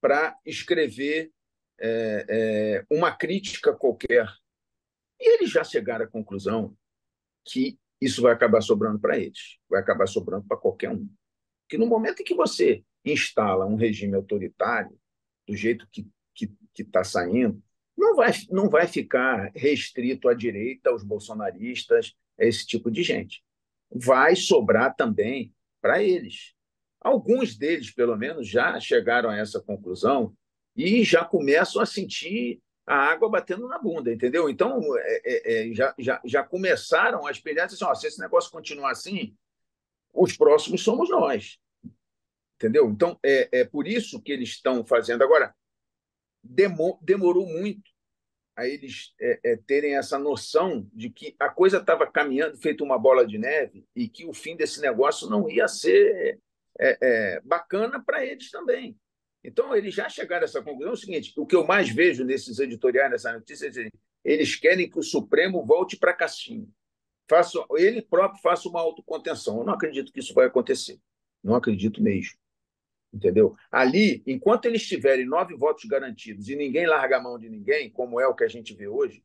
para escrever é, é, uma crítica qualquer. E eles já chegaram à conclusão que isso vai acabar sobrando para eles, vai acabar sobrando para qualquer um. Que no momento em que você instala um regime autoritário, do jeito que está que, que tá saindo, não vai, não vai ficar restrito à direita, aos bolsonaristas, a esse tipo de gente. Vai sobrar também para eles. Alguns deles, pelo menos, já chegaram a essa conclusão e já começam a sentir a água batendo na bunda, entendeu? Então, é, é, é já, já, já começaram a espelhar assim, ó, se esse negócio continuar assim, os próximos somos nós, entendeu? Então, é, é por isso que eles estão fazendo. Agora, demor, demorou muito a eles é, é, terem essa noção de que a coisa estava caminhando feito uma bola de neve e que o fim desse negócio não ia ser é, é, bacana para eles também. Então, eles já chegaram a essa conclusão. É o seguinte: o que eu mais vejo nesses editoriais, nessa notícia, é que eles querem que o Supremo volte para Cassino. Faça, ele próprio faça uma autocontenção. Eu não acredito que isso vai acontecer. Não acredito mesmo. Entendeu? Ali, enquanto eles tiverem nove votos garantidos e ninguém larga a mão de ninguém, como é o que a gente vê hoje,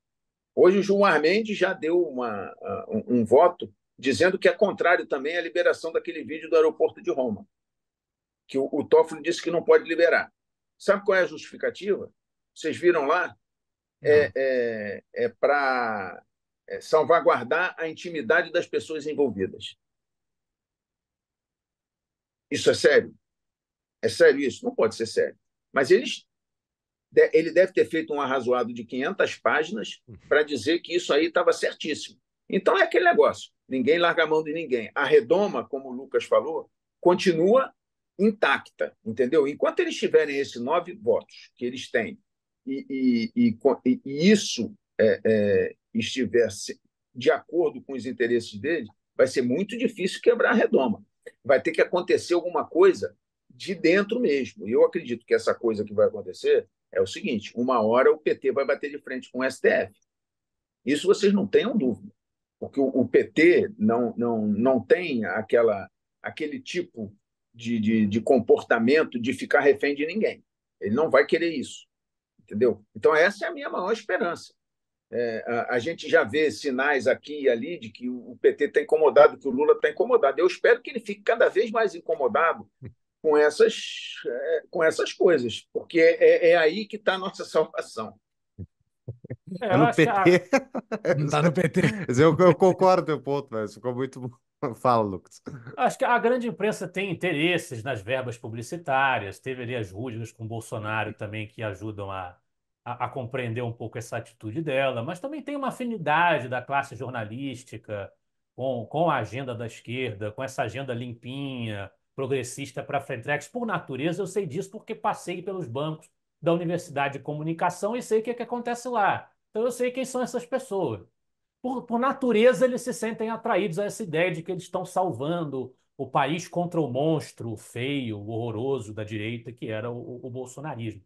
hoje o Gilmar Mendes já deu uma, ah, um, um voto dizendo que é contrário também à liberação daquele vídeo do aeroporto de Roma que o, o Toffoli disse que não pode liberar. Sabe qual é a justificativa? Vocês viram lá? É, é, é para é, salvaguardar a intimidade das pessoas envolvidas. Isso é sério? É sério isso? Não pode ser sério. Mas eles, ele deve ter feito um arrazoado de 500 páginas para dizer que isso aí estava certíssimo. Então é aquele negócio: ninguém larga a mão de ninguém. A redoma, como o Lucas falou, continua intacta, entendeu? Enquanto eles tiverem esses nove votos que eles têm, e, e, e, e isso é, é, estiver de acordo com os interesses deles, vai ser muito difícil quebrar a redoma. Vai ter que acontecer alguma coisa de dentro mesmo. E eu acredito que essa coisa que vai acontecer é o seguinte: uma hora o PT vai bater de frente com o STF. Isso vocês não tenham dúvida, porque o, o PT não, não, não tem aquela, aquele tipo de, de, de comportamento de ficar refém de ninguém. Ele não vai querer isso, entendeu? Então, essa é a minha maior esperança. É, a, a, gente já vê sinais aqui e ali de que o PT está incomodado, que o Lula está incomodado. Eu espero que ele fique cada vez mais incomodado com essas, é, com essas coisas, porque é, é, é aí que está a nossa salvação. É, é no PT. Não tá no PT. eu, eu concordo com o ponto, mas ficou muito bom. Fala, Lucas. Acho que a grande imprensa tem interesses nas verbas publicitárias, teve ali as rusgas com Bolsonaro também que ajudam a, a, a, compreender um pouco essa atitude dela, mas também tem uma afinidade da classe jornalística com, com a agenda da esquerda, com essa agenda limpinha, progressista para Frentrex. Por natureza, eu sei disso porque passei pelos bancos da Universidade de Comunicação e sei o que, é que acontece lá. Então eu sei quem são essas pessoas por, por natureza, eles se sentem atraídos a essa ideia de que eles estão salvando o país contra o monstro feio, horroroso da direita, que era o, o bolsonarismo.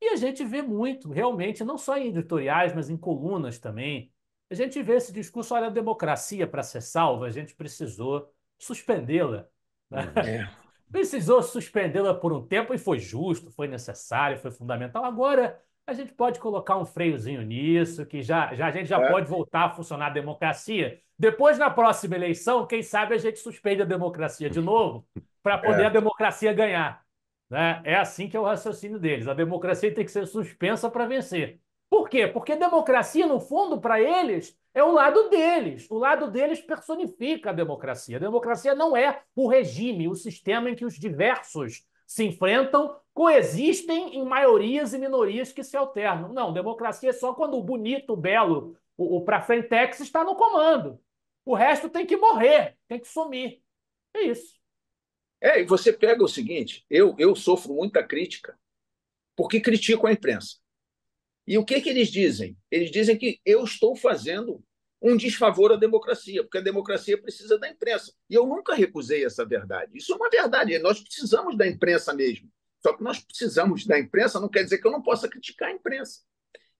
E a gente vê muito, realmente, não só em editoriais, mas em colunas também. A gente vê esse discurso: olha, a democracia, para ser salva, a gente precisou suspendê-la. Né? É. Precisou suspendê-la por um tempo e foi justo, foi necessário, foi fundamental. Agora, a gente pode colocar um freiozinho nisso, que já, já a gente já é. pode voltar a funcionar a democracia. Depois, na próxima eleição, quem sabe a gente suspende a democracia de novo para é. poder é. a democracia ganhar. Né? É assim que é o raciocínio deles. A democracia tem que ser suspensa para vencer. Por quê? Porque democracia, no fundo, para eles, é o lado deles. O lado deles personifica a democracia. A democracia não é o regime, o sistema em que os diversos se enfrentam, coexistem em maiorias e minorias que se alternam. Não, democracia é só quando o bonito, o belo, o, o para frente está no comando. O resto tem que morrer, tem que sumir. É isso. É, e você pega o seguinte, eu, eu sofro muita crítica, porque critico a imprensa. E o que, que eles dizem? Eles dizem que eu estou fazendo um desfavor à democracia, porque a democracia precisa da imprensa. E eu nunca recusei essa verdade. Isso é uma verdade, nós precisamos da imprensa mesmo. Só que nós precisamos da imprensa não quer dizer que eu não possa criticar a imprensa.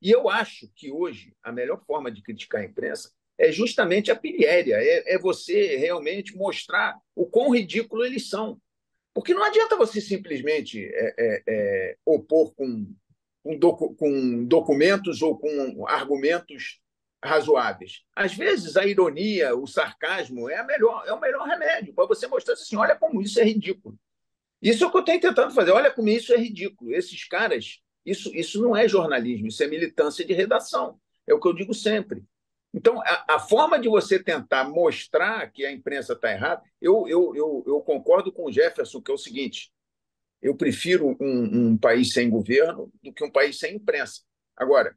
E eu acho que hoje a melhor forma de criticar a imprensa é justamente a pilhéria, é, é você realmente mostrar o quão ridículo eles são. Porque não adianta você simplesmente é, é, é opor com, com, docu com documentos ou com argumentos razoáveis. Às vezes a ironia, o sarcasmo é a melhor, é o melhor remédio para você mostrar assim, olha como isso é ridículo. Isso é o que eu tenho tentado fazer. Olha como isso é ridículo. Esses caras, isso, isso não é jornalismo, isso é militância de redação. É o que eu digo sempre. Então, a, a forma de você tentar mostrar que a imprensa está errada, eu, eu, eu, eu, concordo com o Jefferson, que é o seguinte: eu prefiro um, um país sem governo do que um país sem imprensa. Agora,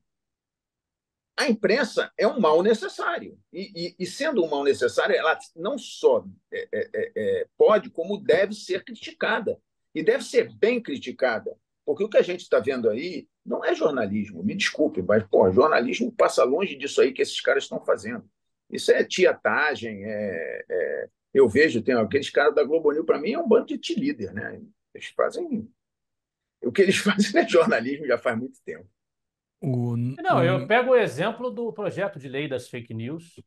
a imprensa é um mal necessário. E, e, e sendo um mal necessário, ela não só é, é, é, é, pode, como deve ser criticada. E deve ser bem criticada. Porque o que a gente está vendo aí não é jornalismo, me desculpe, mas pô, jornalismo passa longe disso aí que esses caras estão fazendo. Isso é tiatagem. É, é, eu vejo, tem aqueles caras da Globo News, para mim, é um bando de líder, né? Eles fazem. O que eles fazem é jornalismo já faz muito tempo. O, não, eu pego o exemplo do projeto de lei das fake news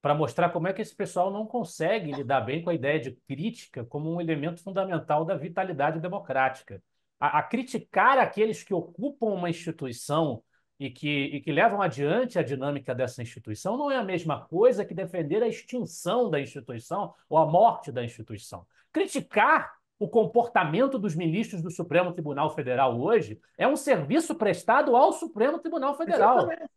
para mostrar como é que esse pessoal não consegue lidar bem com a ideia de crítica como um elemento fundamental da vitalidade democrática. A, a criticar aqueles que ocupam uma instituição e que, e que levam adiante a dinâmica dessa instituição não é a mesma coisa que defender a extinção da instituição ou a morte da instituição. Criticar o comportamento dos ministros do Supremo Tribunal Federal hoje é um serviço prestado ao Supremo Tribunal Federal. Exatamente.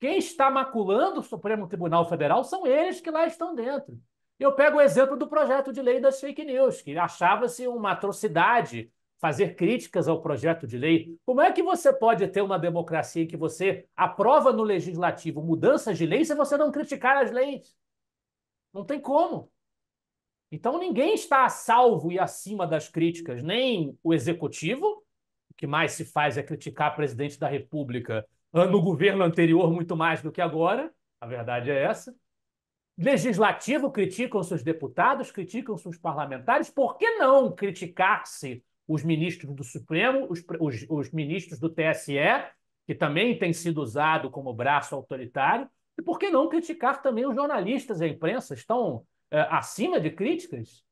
Quem está maculando o Supremo Tribunal Federal são eles que lá estão dentro. Eu pego o exemplo do projeto de lei das fake news, que achava-se uma atrocidade fazer críticas ao projeto de lei. Como é que você pode ter uma democracia em que você aprova no legislativo mudanças de lei se você não criticar as leis? Não tem como. Então ninguém está a salvo e acima das críticas, nem o executivo, o que mais se faz é criticar o presidente da República no governo anterior muito mais do que agora, a verdade é essa. Legislativo criticam seus deputados, criticam seus parlamentares, por que não criticar-se os ministros do Supremo, os, os, os ministros do TSE, que também tem sido usado como braço autoritário, e por que não criticar também os jornalistas e a imprensa? Estão é, acima de críticas?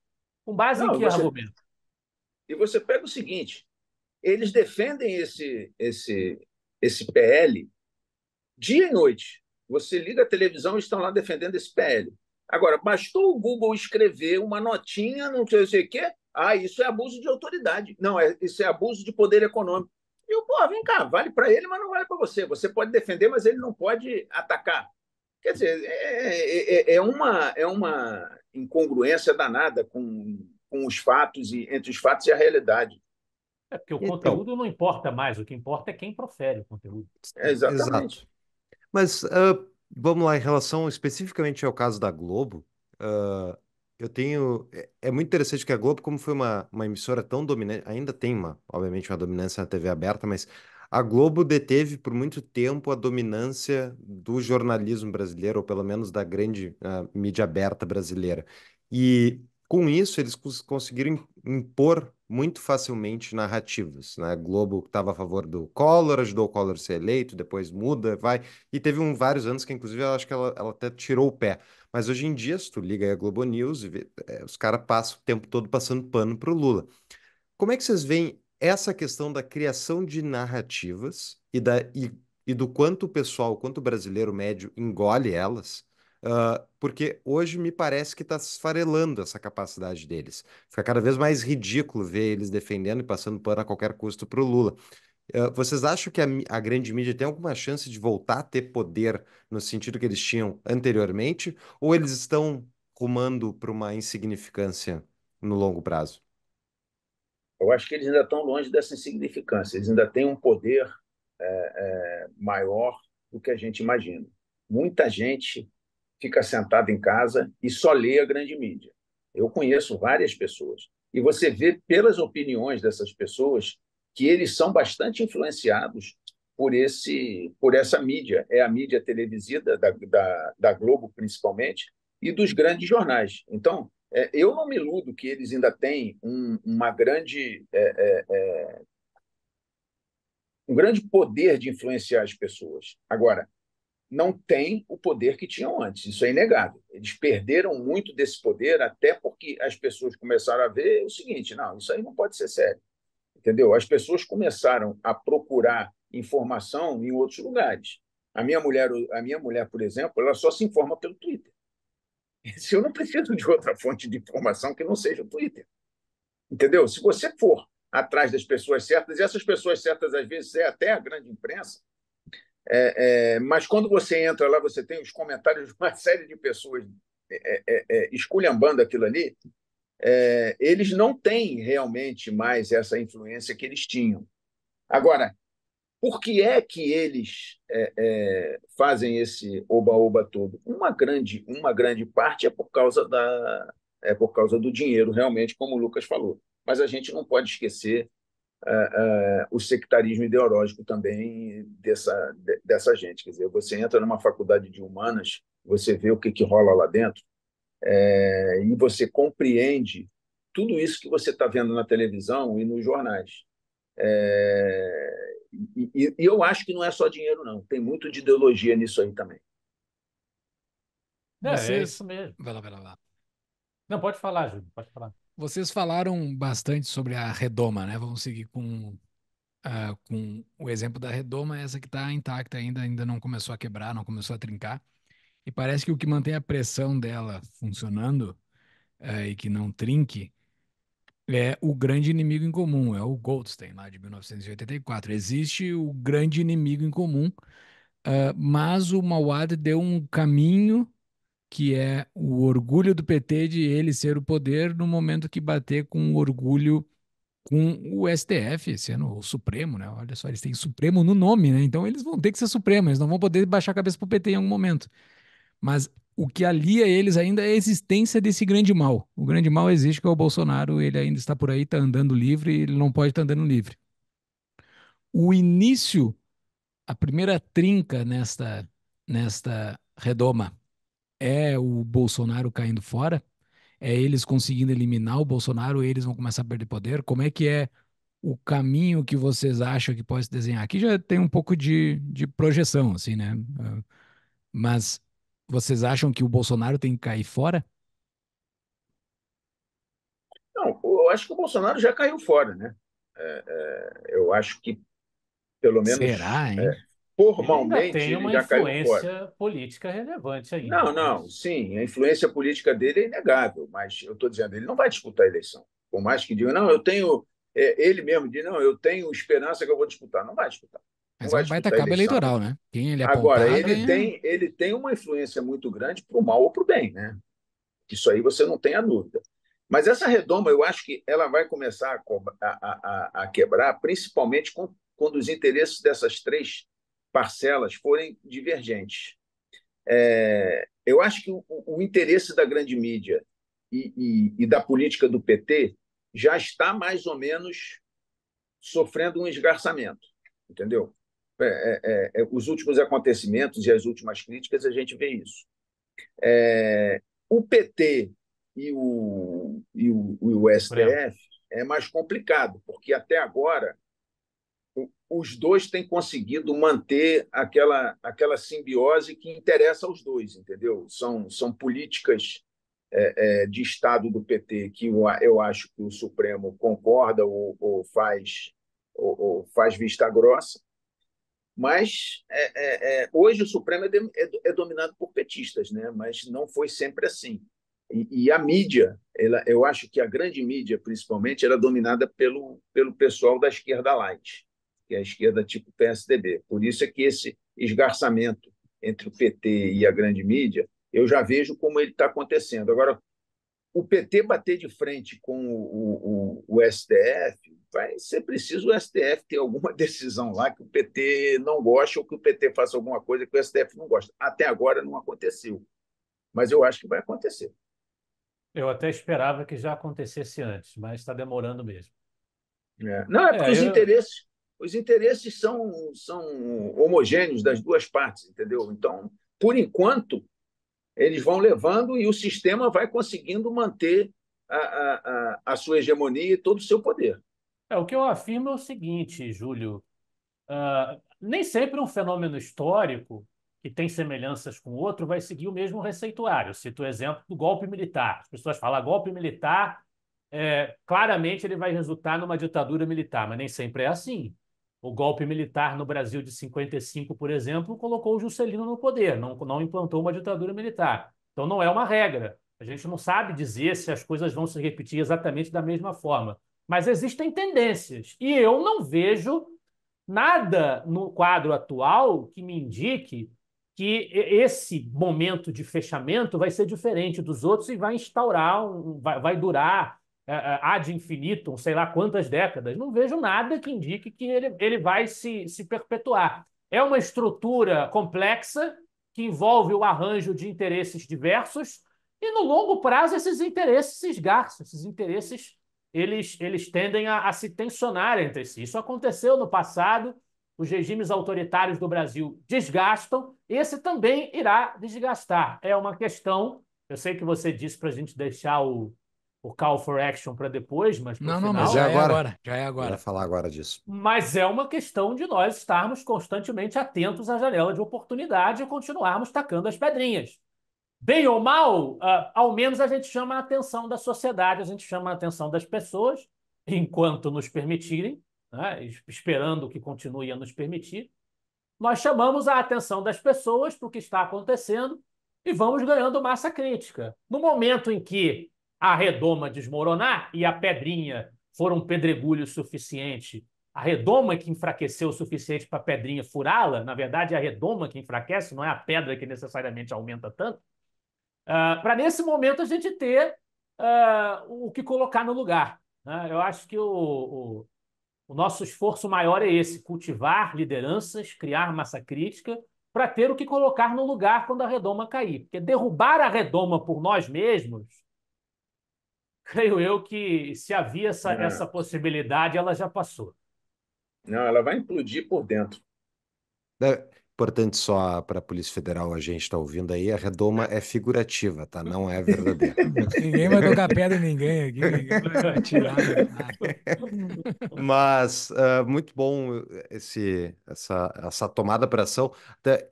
Com base Não, em que você, argumento? E você pega o seguinte: eles defendem esse, esse, esse PL dia e noite. Você liga a televisão e estão lá defendendo esse PL. Agora, bastou o Google escrever uma notinha, não sei o quê. Ah, isso é abuso de autoridade. Não, é, isso é abuso de poder econômico. E o pô, vem cá, vale para ele, mas não vale para você. Você pode defender, mas ele não pode atacar. Quer dizer, é, é, é, é, uma, é uma incongruência danada com, com os fatos, e entre os fatos e a realidade. É porque o então, conteúdo não importa mais, o que importa é quem profere o conteúdo. É, exatamente. Exato. Mas uh, vamos lá, em relação especificamente ao caso da Globo, uh, eu tenho. É, é muito interessante que a Globo, como foi uma, uma emissora tão dominante, ainda tem uma, obviamente, uma dominância na TV aberta, mas a Globo deteve por muito tempo a dominância do jornalismo brasileiro, ou pelo menos da grande uh, mídia aberta brasileira. E com isso, eles conseguiram impor muito facilmente narrativas. Né? A Globo estava a favor do Collor, ajudou o Collor a ser eleito, depois muda, vai. E teve um, vários anos que, inclusive, eu acho que ela, ela até tirou o pé. Mas hoje em dia, se tu liga aí a Globo News, vê, é, os caras passam o tempo todo passando pano para o Lula. Como é que vocês veem essa questão da criação de narrativas e, da, e, e do quanto o pessoal, quanto o brasileiro médio engole elas, uh, porque hoje me parece que está esfarelando essa capacidade deles. Fica cada vez mais ridículo ver eles defendendo e passando pano a qualquer custo para o Lula. Ah, vocês acham que a, a, grande mídia tem alguma chance de voltar a ter poder no sentido que eles tinham anteriormente? Ou eles estão rumando para uma insignificância no longo prazo? Eu acho que eles ainda estão longe dessa insignificância, eles ainda têm um poder é, é, maior do que a gente imagina. Muita gente fica sentada em casa e só lê a grande mídia. Eu conheço várias pessoas. E você vê pelas opiniões dessas pessoas que eles são bastante influenciados por esse por essa mídia é a mídia televisiva da, da, da Globo principalmente e dos grandes jornais então é, eu não me iludo que eles ainda têm um, uma grande, é, é, é, um grande poder de influenciar as pessoas. Agora, não tem o poder que tinham antes, isso é inegável. Eles perderam muito desse poder, até porque as pessoas começaram a ver o seguinte: não, isso aí não pode ser sério. Entendeu? As pessoas começaram a procurar informação em outros lugares. A minha mulher, a minha mulher, por exemplo, ela só se informa pelo Twitter eu não preciso de outra fonte de informação que não seja o Twitter. Entendeu? Se você for atrás das pessoas certas, e essas pessoas certas, às vezes, é até a grande imprensa, é, é, mas quando você entra lá, você tem os comentários de uma série de pessoas é, é, é, é esculhambando aquilo ali, eles não têm realmente mais essa influência que eles tinham. Agora, por que é que eles é, é, fazem esse oba-oba todo? Uma grande, uma grande parte é por causa da é por causa do dinheiro, realmente, como o Lucas falou. Mas a gente não pode esquecer é, é o sectarismo ideológico também dessa, de, dessa gente. Quer dizer, você entra numa faculdade de humanas, você vê o que, que rola lá dentro é, e você compreende tudo isso que você está vendo na televisão e nos jornais é... E, e, eu acho que não é só dinheiro, não. Tem muito de ideologia nisso aí também. É, Vocês... é isso mesmo. Vai lá, vai lá, vai lá. Não, pode falar, Júlio, pode falar. Vocês falaram bastante sobre a redoma, né? Vamos seguir com, uh, com o exemplo da redoma, essa que está intacta ainda, ainda não começou a quebrar, não começou a trincar. E parece que o que mantém a pressão dela funcionando uh, e que não trinque é o grande inimigo em comum, é o Goldstein, lá de 1984. Existe o grande inimigo em comum, uh, mas o Mauad deu um caminho que é o orgulho do PT de ele ser o poder no momento que bater com o orgulho com o STF, sendo o Supremo, né? Olha só, eles têm Supremo no nome, né? Então eles vão ter que ser Supremo, eles não vão poder baixar a cabeça para o PT em algum momento. Mas o que alia eles ainda é a existência desse grande mal. O grande mal existe, que é o Bolsonaro, ele ainda está por aí, está andando livre, ele não pode estar tá andando livre. O início, a primeira trinca nesta, nesta redoma é o Bolsonaro caindo fora, é eles conseguindo eliminar o Bolsonaro, eles vão começar a perder poder. Como é que é o caminho que vocês acham que pode se desenhar? Aqui já tem um pouco de, de projeção, assim, né? Ah, mas vocês acham que o Bolsonaro tem que cair fora? Não, eu acho que o Bolsonaro já caiu fora, né? É, é, eu acho que, pelo menos. Será, é, hein? É, formalmente. Ele tem uma influência política relevante aí Não, né? não, sim, a influência política dele é inegável, mas eu estou dizendo, ele não vai disputar a eleição. Por mais que diga, não, eu tenho. É, ele mesmo diz, não, eu tenho esperança que eu vou disputar. Não vai disputar. Mas vai estar tá tá cabo eleitoral, né? Quem ele é Agora, ele, é- tem, ele tem uma influência muito grande para o mal ou para o bem, né? Isso aí você não tem a dúvida. Mas essa redoma, eu acho que ela vai começar a, a, a, a quebrar, principalmente quando, quando os interesses dessas três parcelas forem divergentes. É, eu acho que o, o, interesse da grande mídia e, e, e, da política do PT já está mais ou menos sofrendo um esgarçamento, entendeu? É é, é, é, os últimos acontecimentos e as últimas críticas, a gente vê isso. É, o PT e o, e o, e o STF é mais complicado, porque até agora os dois têm conseguido manter aquela, aquela simbiose que interessa aos dois, entendeu? São, são políticas é, é, de Estado do PT que eu, eu acho que o Supremo concorda ou, ou faz, ou, ou, faz vista grossa, mas é, é, é, hoje o Supremo é de, é, é, dominado por petistas, né? mas não foi sempre assim. E, e a mídia, ela, eu acho que a grande mídia, principalmente, era dominada pelo, pelo pessoal da esquerda light, que é a esquerda tipo PSDB. Por isso é que esse esgarçamento entre o PT e a grande mídia, eu já vejo como ele está acontecendo. Agora, o PT bater de frente com o, o, o STF, vai ser preciso o STF ter alguma decisão lá que o PT não goste ou que o PT faça alguma coisa que o STF não gosta. Até agora não aconteceu, mas eu acho que vai acontecer. Eu até esperava que já acontecesse antes, mas está demorando mesmo. É. Não, é porque é, os eu... interesses os interesses são, são homogêneos das duas partes, entendeu? Então, por enquanto, eles vão levando e o sistema vai conseguindo manter a, a, a, a sua hegemonia e todo o seu poder. É, o que eu afirmo é o seguinte, Júlio. Uh, nem sempre um fenômeno histórico que tem semelhanças com outro vai seguir o mesmo receituário. Cito o exemplo do golpe militar. As pessoas falam ah, golpe militar, é, claramente ele vai resultar numa ditadura militar, mas nem sempre é assim. O golpe militar no Brasil de 55, por exemplo, colocou o Juscelino no poder, não, não implantou uma ditadura militar. Então não é uma regra. A gente não sabe dizer se as coisas vão se repetir exatamente da mesma forma mas existem tendências. E eu não vejo nada no quadro atual que me indique que esse momento de fechamento vai ser diferente dos outros e vai instaurar, um, vai, vai, durar uh, é, é, infinito, não sei lá quantas décadas. Não vejo nada que indique que ele, ele vai se, se perpetuar. É uma estrutura complexa que envolve o arranjo de interesses diversos e, no longo prazo, esses interesses se esgarçam, esses interesses eles, eles tendem a, a se tensionar entre si. Isso aconteceu no passado, os regimes autoritários do Brasil desgastam, esse também irá desgastar. É uma questão. Eu sei que você disse para a gente deixar o, o call for action para depois, mas. Não, final, não, mas já é, é agora. agora. Já é agora. Eu falar agora disso. Mas é uma questão de nós estarmos constantemente atentos à janela de oportunidade e continuarmos tacando as pedrinhas bem ou mal, ah, ao menos a gente chama a atenção da sociedade, a gente chama a atenção das pessoas, enquanto nos permitirem, né? esperando que continue a nos permitir. Nós chamamos a atenção das pessoas para o que está acontecendo e vamos ganhando massa crítica. No momento em que a redoma desmoronar e a pedrinha for um pedregulho suficiente, a redoma que enfraqueceu o suficiente para a pedrinha furá-la, na verdade é a redoma que enfraquece, não é a pedra que necessariamente aumenta tanto, Uh, ah, para nesse momento a gente ter uh, o que colocar no lugar. Né? Eu acho que o, o, o, nosso esforço maior é esse: cultivar lideranças, criar massa crítica, para ter o que colocar no lugar quando a redoma cair. Porque derrubar a redoma por nós mesmos, creio eu que se havia essa, é. essa possibilidade, ela já passou. Não, ela vai implodir por dentro. É, Importante só para a Polícia Federal, a gente está ouvindo aí, a redoma é. é figurativa, tá? Não é verdadeira. ninguém vai tocar pedra em ninguém aqui, ninguém vai atirar. Mas uh, muito bom esse, essa, essa tomada para ação.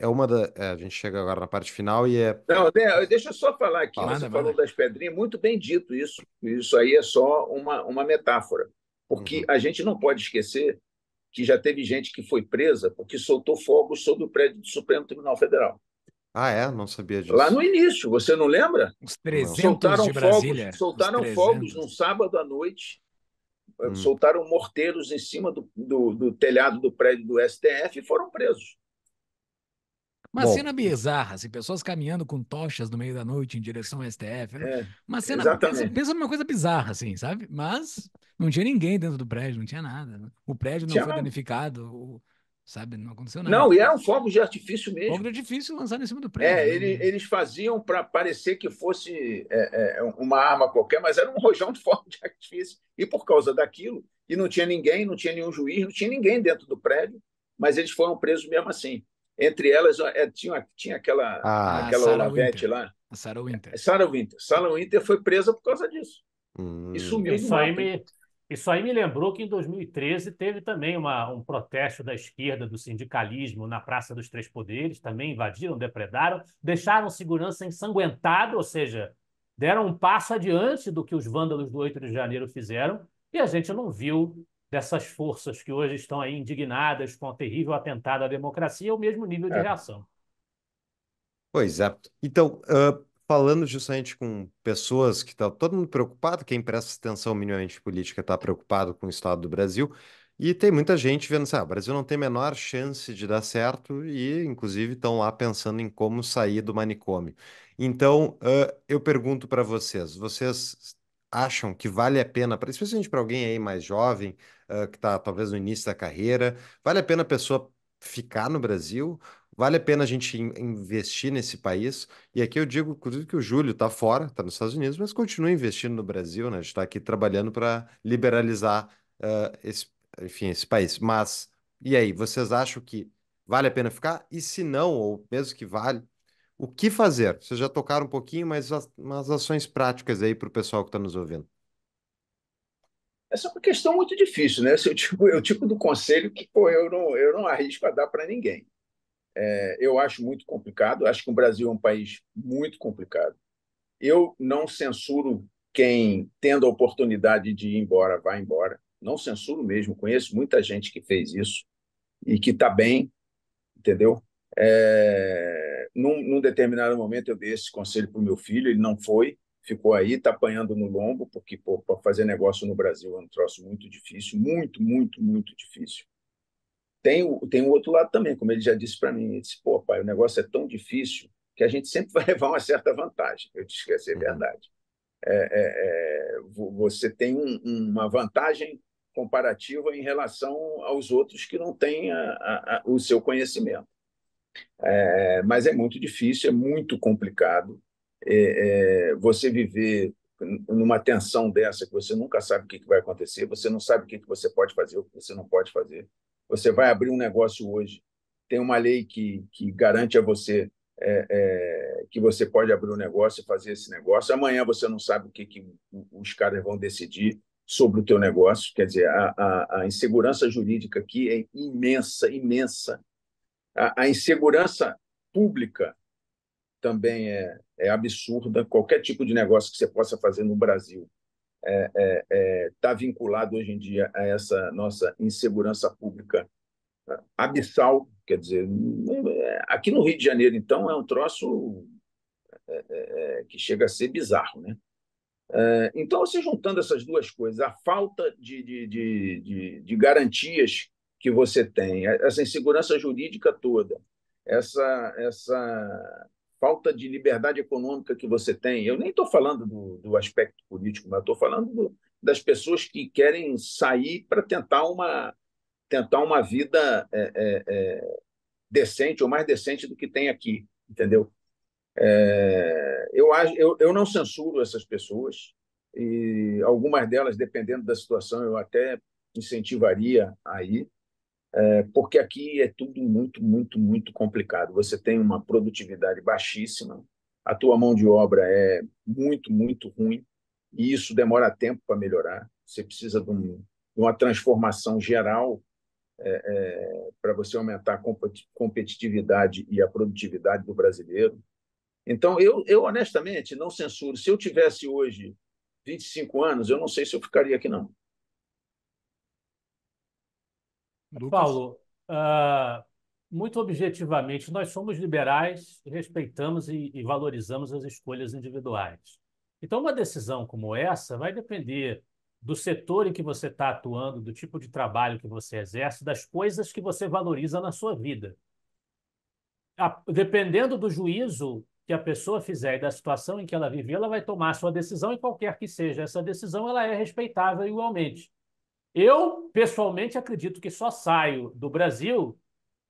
É uma da, é, a gente chega agora na parte final e é. Não, né, deixa eu só falar aqui. Fala, Você falou das pedrinhas, muito bem dito isso. Isso aí é só uma, uma metáfora, porque uhum. a gente não pode esquecer que já teve gente que foi presa porque soltou fogo sobre o prédio do Supremo Tribunal Federal. Ah, é? Não sabia disso. Lá no início, você não lembra? Os 300 soltaram de Brasília. soltaram fogos num sábado à noite, eh, hum. soltaram morteiros em cima do, do, do telhado do prédio do STF e foram presos. Uma Bom, cena bizarra, assim, pessoas caminhando com tochas no meio da noite em direção ao STF. Né? É, uma cena, exatamente. pensa, pensa numa coisa bizarra, assim, sabe? Mas não tinha ninguém dentro do prédio, não tinha nada. Né? O prédio não tinha foi nada. danificado, sabe? Não aconteceu nada. Não, e eram fogos de artifício mesmo. Fogos de artifício lançados em cima do é, prédio. É, né? eles faziam para parecer que fosse é, é, é, uma arma qualquer, mas era um rojão de fogo de artifício. E por causa daquilo, e não tinha ninguém, não tinha nenhum juiz, não tinha ninguém dentro do prédio, mas eles foram presos mesmo assim. Entre elas, é, tinha, tinha aquela, ah, aquela Olavete lá. A Sarah Winter. É, Sarah Winter. Sarah Winter foi presa por causa disso. Hum. E sumiu. Isso aí, me, isso aí me lembrou que em 2013 teve também uma, um protesto da esquerda, do sindicalismo, na Praça dos Três Poderes. Também invadiram, depredaram, deixaram segurança ensanguentado, ou seja, deram um passo adiante do que os vândalos do 8 de janeiro fizeram. E a gente não viu dessas forças que hoje estão aí indignadas com o terrível atentado à democracia, é o mesmo nível de é. reação. Pois é. Então, uh, falando justamente com pessoas que estão tá todo mundo preocupado, quem presta atenção minimamente política está preocupado com o Estado do Brasil, e tem muita gente vendo assim, ah, o Brasil não tem a menor chance de dar certo e, inclusive, estão lá pensando em como sair do manicômio. Então, uh, eu pergunto para vocês, vocês acham que vale a pena, especialmente para alguém aí mais jovem, eh, que está talvez no início da carreira. Vale a pena a pessoa ficar no Brasil? Vale a pena a gente investir nesse país? E aqui eu digo, inclusive, que o Júlio está fora, está nos Estados Unidos, mas continua investindo no Brasil, né? A gente está aqui trabalhando para liberalizar uh, esse, enfim, esse país. Mas, e aí, vocês acham que vale a pena ficar? E se não, ou mesmo que vale, o que fazer? Vocês já tocaram um pouquinho, mas as, umas ações práticas aí para o pessoal que está nos ouvindo. Essa é uma questão muito difícil, né? Esse é o tipo, é o tipo do conselho que pô, eu, não, eu não arrisco a dar para ninguém. É, eu acho muito complicado, acho que o Brasil é um país muito complicado. Eu não censuro quem, tendo a oportunidade de ir embora, vai embora. Não censuro mesmo, conheço muita gente que fez isso e que está bem, entendeu? É, num, num, determinado momento eu dei esse conselho para o meu filho, ele não foi, ficou aí, está apanhando no lombo, porque para fazer negócio no Brasil é um troço muito difícil, muito, muito, muito difícil. Tem o, tem o outro lado também, como ele já disse para mim, ele disse, pô, pai, o negócio é tão difícil que a gente sempre vai levar uma certa vantagem. Eu disse que essa é uhum. verdade. É, é, é, você tem um, uma vantagem comparativa em relação aos outros que não têm a, a, a, o seu conhecimento. É, mas é muito difícil, é muito complicado é, é, você viver numa tensão dessa que você nunca sabe o que, vai acontecer, você não sabe o que, que você pode fazer, o que você não pode fazer. Você vai abrir um negócio hoje, tem uma lei que, que garante a você é, é, que você pode abrir um negócio e fazer esse negócio. Amanhã você não sabe o que, que os caras vão decidir sobre o teu negócio. Quer dizer, a, a, a insegurança jurídica aqui é imensa, imensa. A, a insegurança pública também é, é absurda. Qualquer tipo de negócio que você possa fazer no Brasil está é, é, é, vinculado hoje em dia a essa nossa insegurança pública né, abissal. Quer dizer, aqui no Rio de Janeiro, então, é um troço que chega a ser bizarro, né? Então, se juntando essas duas coisas, a falta de, de, de, de garantias que você tem, essa insegurança jurídica toda, essa, essa falta de liberdade econômica que você tem. Eu nem estou falando do, do, aspecto político, mas estou falando do, das pessoas que querem sair para tentar uma, tentar uma vida é, é, é, decente ou mais decente do que tem aqui, entendeu? É, eu, eu, eu não censuro essas pessoas e algumas delas, dependendo da situação, eu até incentivaria aí, é, porque aqui é tudo muito, muito, muito complicado. Você tem uma produtividade baixíssima, a tua mão de obra é muito, muito ruim, e isso demora tempo para melhorar. Você precisa de, um, de uma transformação geral é, é, para você aumentar a competitividade e a produtividade do brasileiro. Então, eu, eu honestamente não censuro. Se eu tivesse hoje 25 anos, eu não sei se eu ficaria aqui, não. Lucas. Paulo, uh, muito objetivamente, nós somos liberais, respeitamos e, e valorizamos as escolhas individuais. Então, uma decisão como essa vai depender do setor em que você está atuando, do tipo de trabalho que você exerce, das coisas que você valoriza na sua vida. A, dependendo do juízo que a pessoa fizer e da situação em que ela vive, ela vai tomar sua decisão e qualquer que seja essa decisão, ela é respeitável igualmente. Eu, pessoalmente, acredito que só saio do Brasil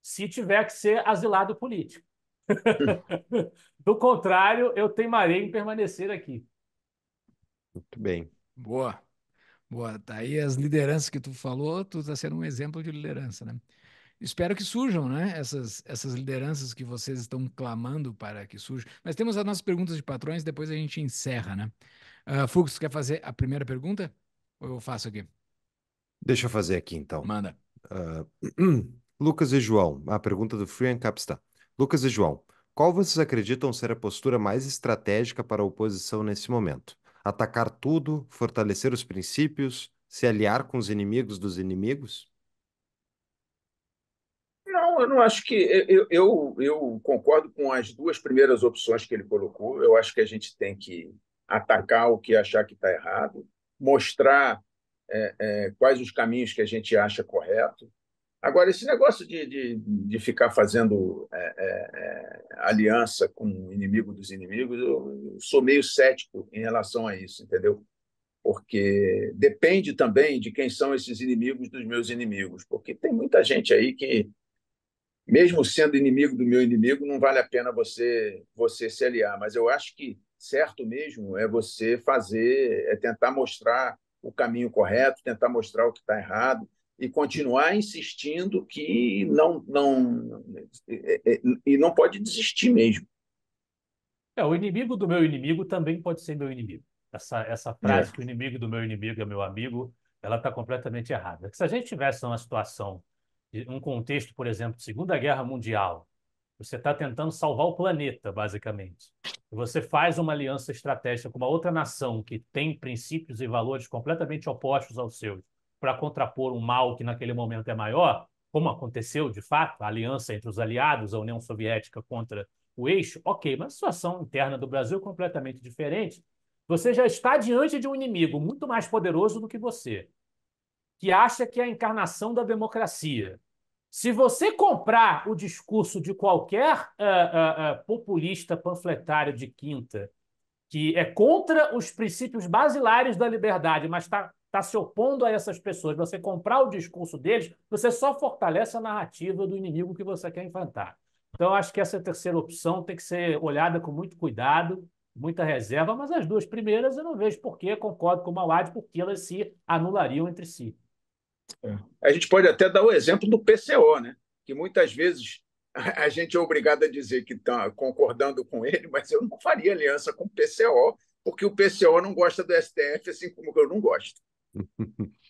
se tiver que ser asilado político. do contrário, eu teimarei em permanecer aqui. Muito bem. Boa. Boa. Daí tá as lideranças que tu falou, tu está sendo um exemplo de liderança, né? Espero que surjam, né? Essas, essas lideranças que vocês estão clamando para que surjam. Mas temos as nossas perguntas de patrões, depois a gente encerra, né? Uh, Fux, quer fazer a primeira pergunta? Ou eu faço aqui? Deixa eu fazer aqui então. Manda. Uh, Lucas e João, a pergunta do Free and Capstan. Lucas e João, qual vocês acreditam ser a postura mais estratégica para a oposição nesse momento? Atacar tudo, fortalecer os princípios, se aliar com os inimigos dos inimigos? Não, eu não acho que. Eu, eu, eu concordo com as duas primeiras opções que ele colocou. Eu acho que a gente tem que atacar o que achar que está errado, mostrar é, é, quais os caminhos que a gente acha correto. Agora, esse negócio de, de, de ficar fazendo é, é, é, aliança com o inimigo dos inimigos, eu, eu sou meio cético em relação a isso, entendeu? Porque depende também de quem são esses inimigos dos meus inimigos, porque tem muita gente aí que mesmo sendo inimigo do meu inimigo, não vale a pena você você se aliar. Mas eu acho que certo mesmo é você fazer, é tentar mostrar o caminho correto, tentar mostrar o que está errado e continuar insistindo que não não é, é, é, e não pode desistir mesmo. É, o inimigo do meu inimigo também pode ser meu inimigo. Essa, essa frase é. que o inimigo do meu inimigo é meu amigo, ela está completamente errada. Se a gente tivesse uma situação, um contexto, por exemplo, Segunda Guerra Mundial, você está tentando salvar o planeta, basicamente você faz uma aliança estratégica com uma outra nação que tem princípios e valores completamente opostos aos seus, para contrapor um mal que naquele momento é maior, como aconteceu de fato, a aliança entre os aliados, a União Soviética contra o eixo, ok, mas a situação interna do Brasil é completamente diferente. Você já está diante de um inimigo muito mais poderoso do que você, que acha que é a encarnação da democracia, se você comprar o discurso de qualquer uh, uh, uh, populista panfletário de quinta, que é contra os princípios basilares da liberdade, mas está tá se opondo a essas pessoas, você comprar o discurso deles, você só fortalece a narrativa do inimigo que você quer enfrentar. Então, acho que essa terceira opção tem que ser olhada com muito cuidado, muita reserva, mas as duas primeiras eu não vejo por que, concordo com o Mauad, porque elas se anulariam entre si. É. A gente pode até dar o exemplo do PCO, né? que muitas vezes a gente é obrigado a dizer que está concordando com ele, mas eu não faria aliança com o PCO, porque o PCO não gosta do STF, assim como eu não gosto.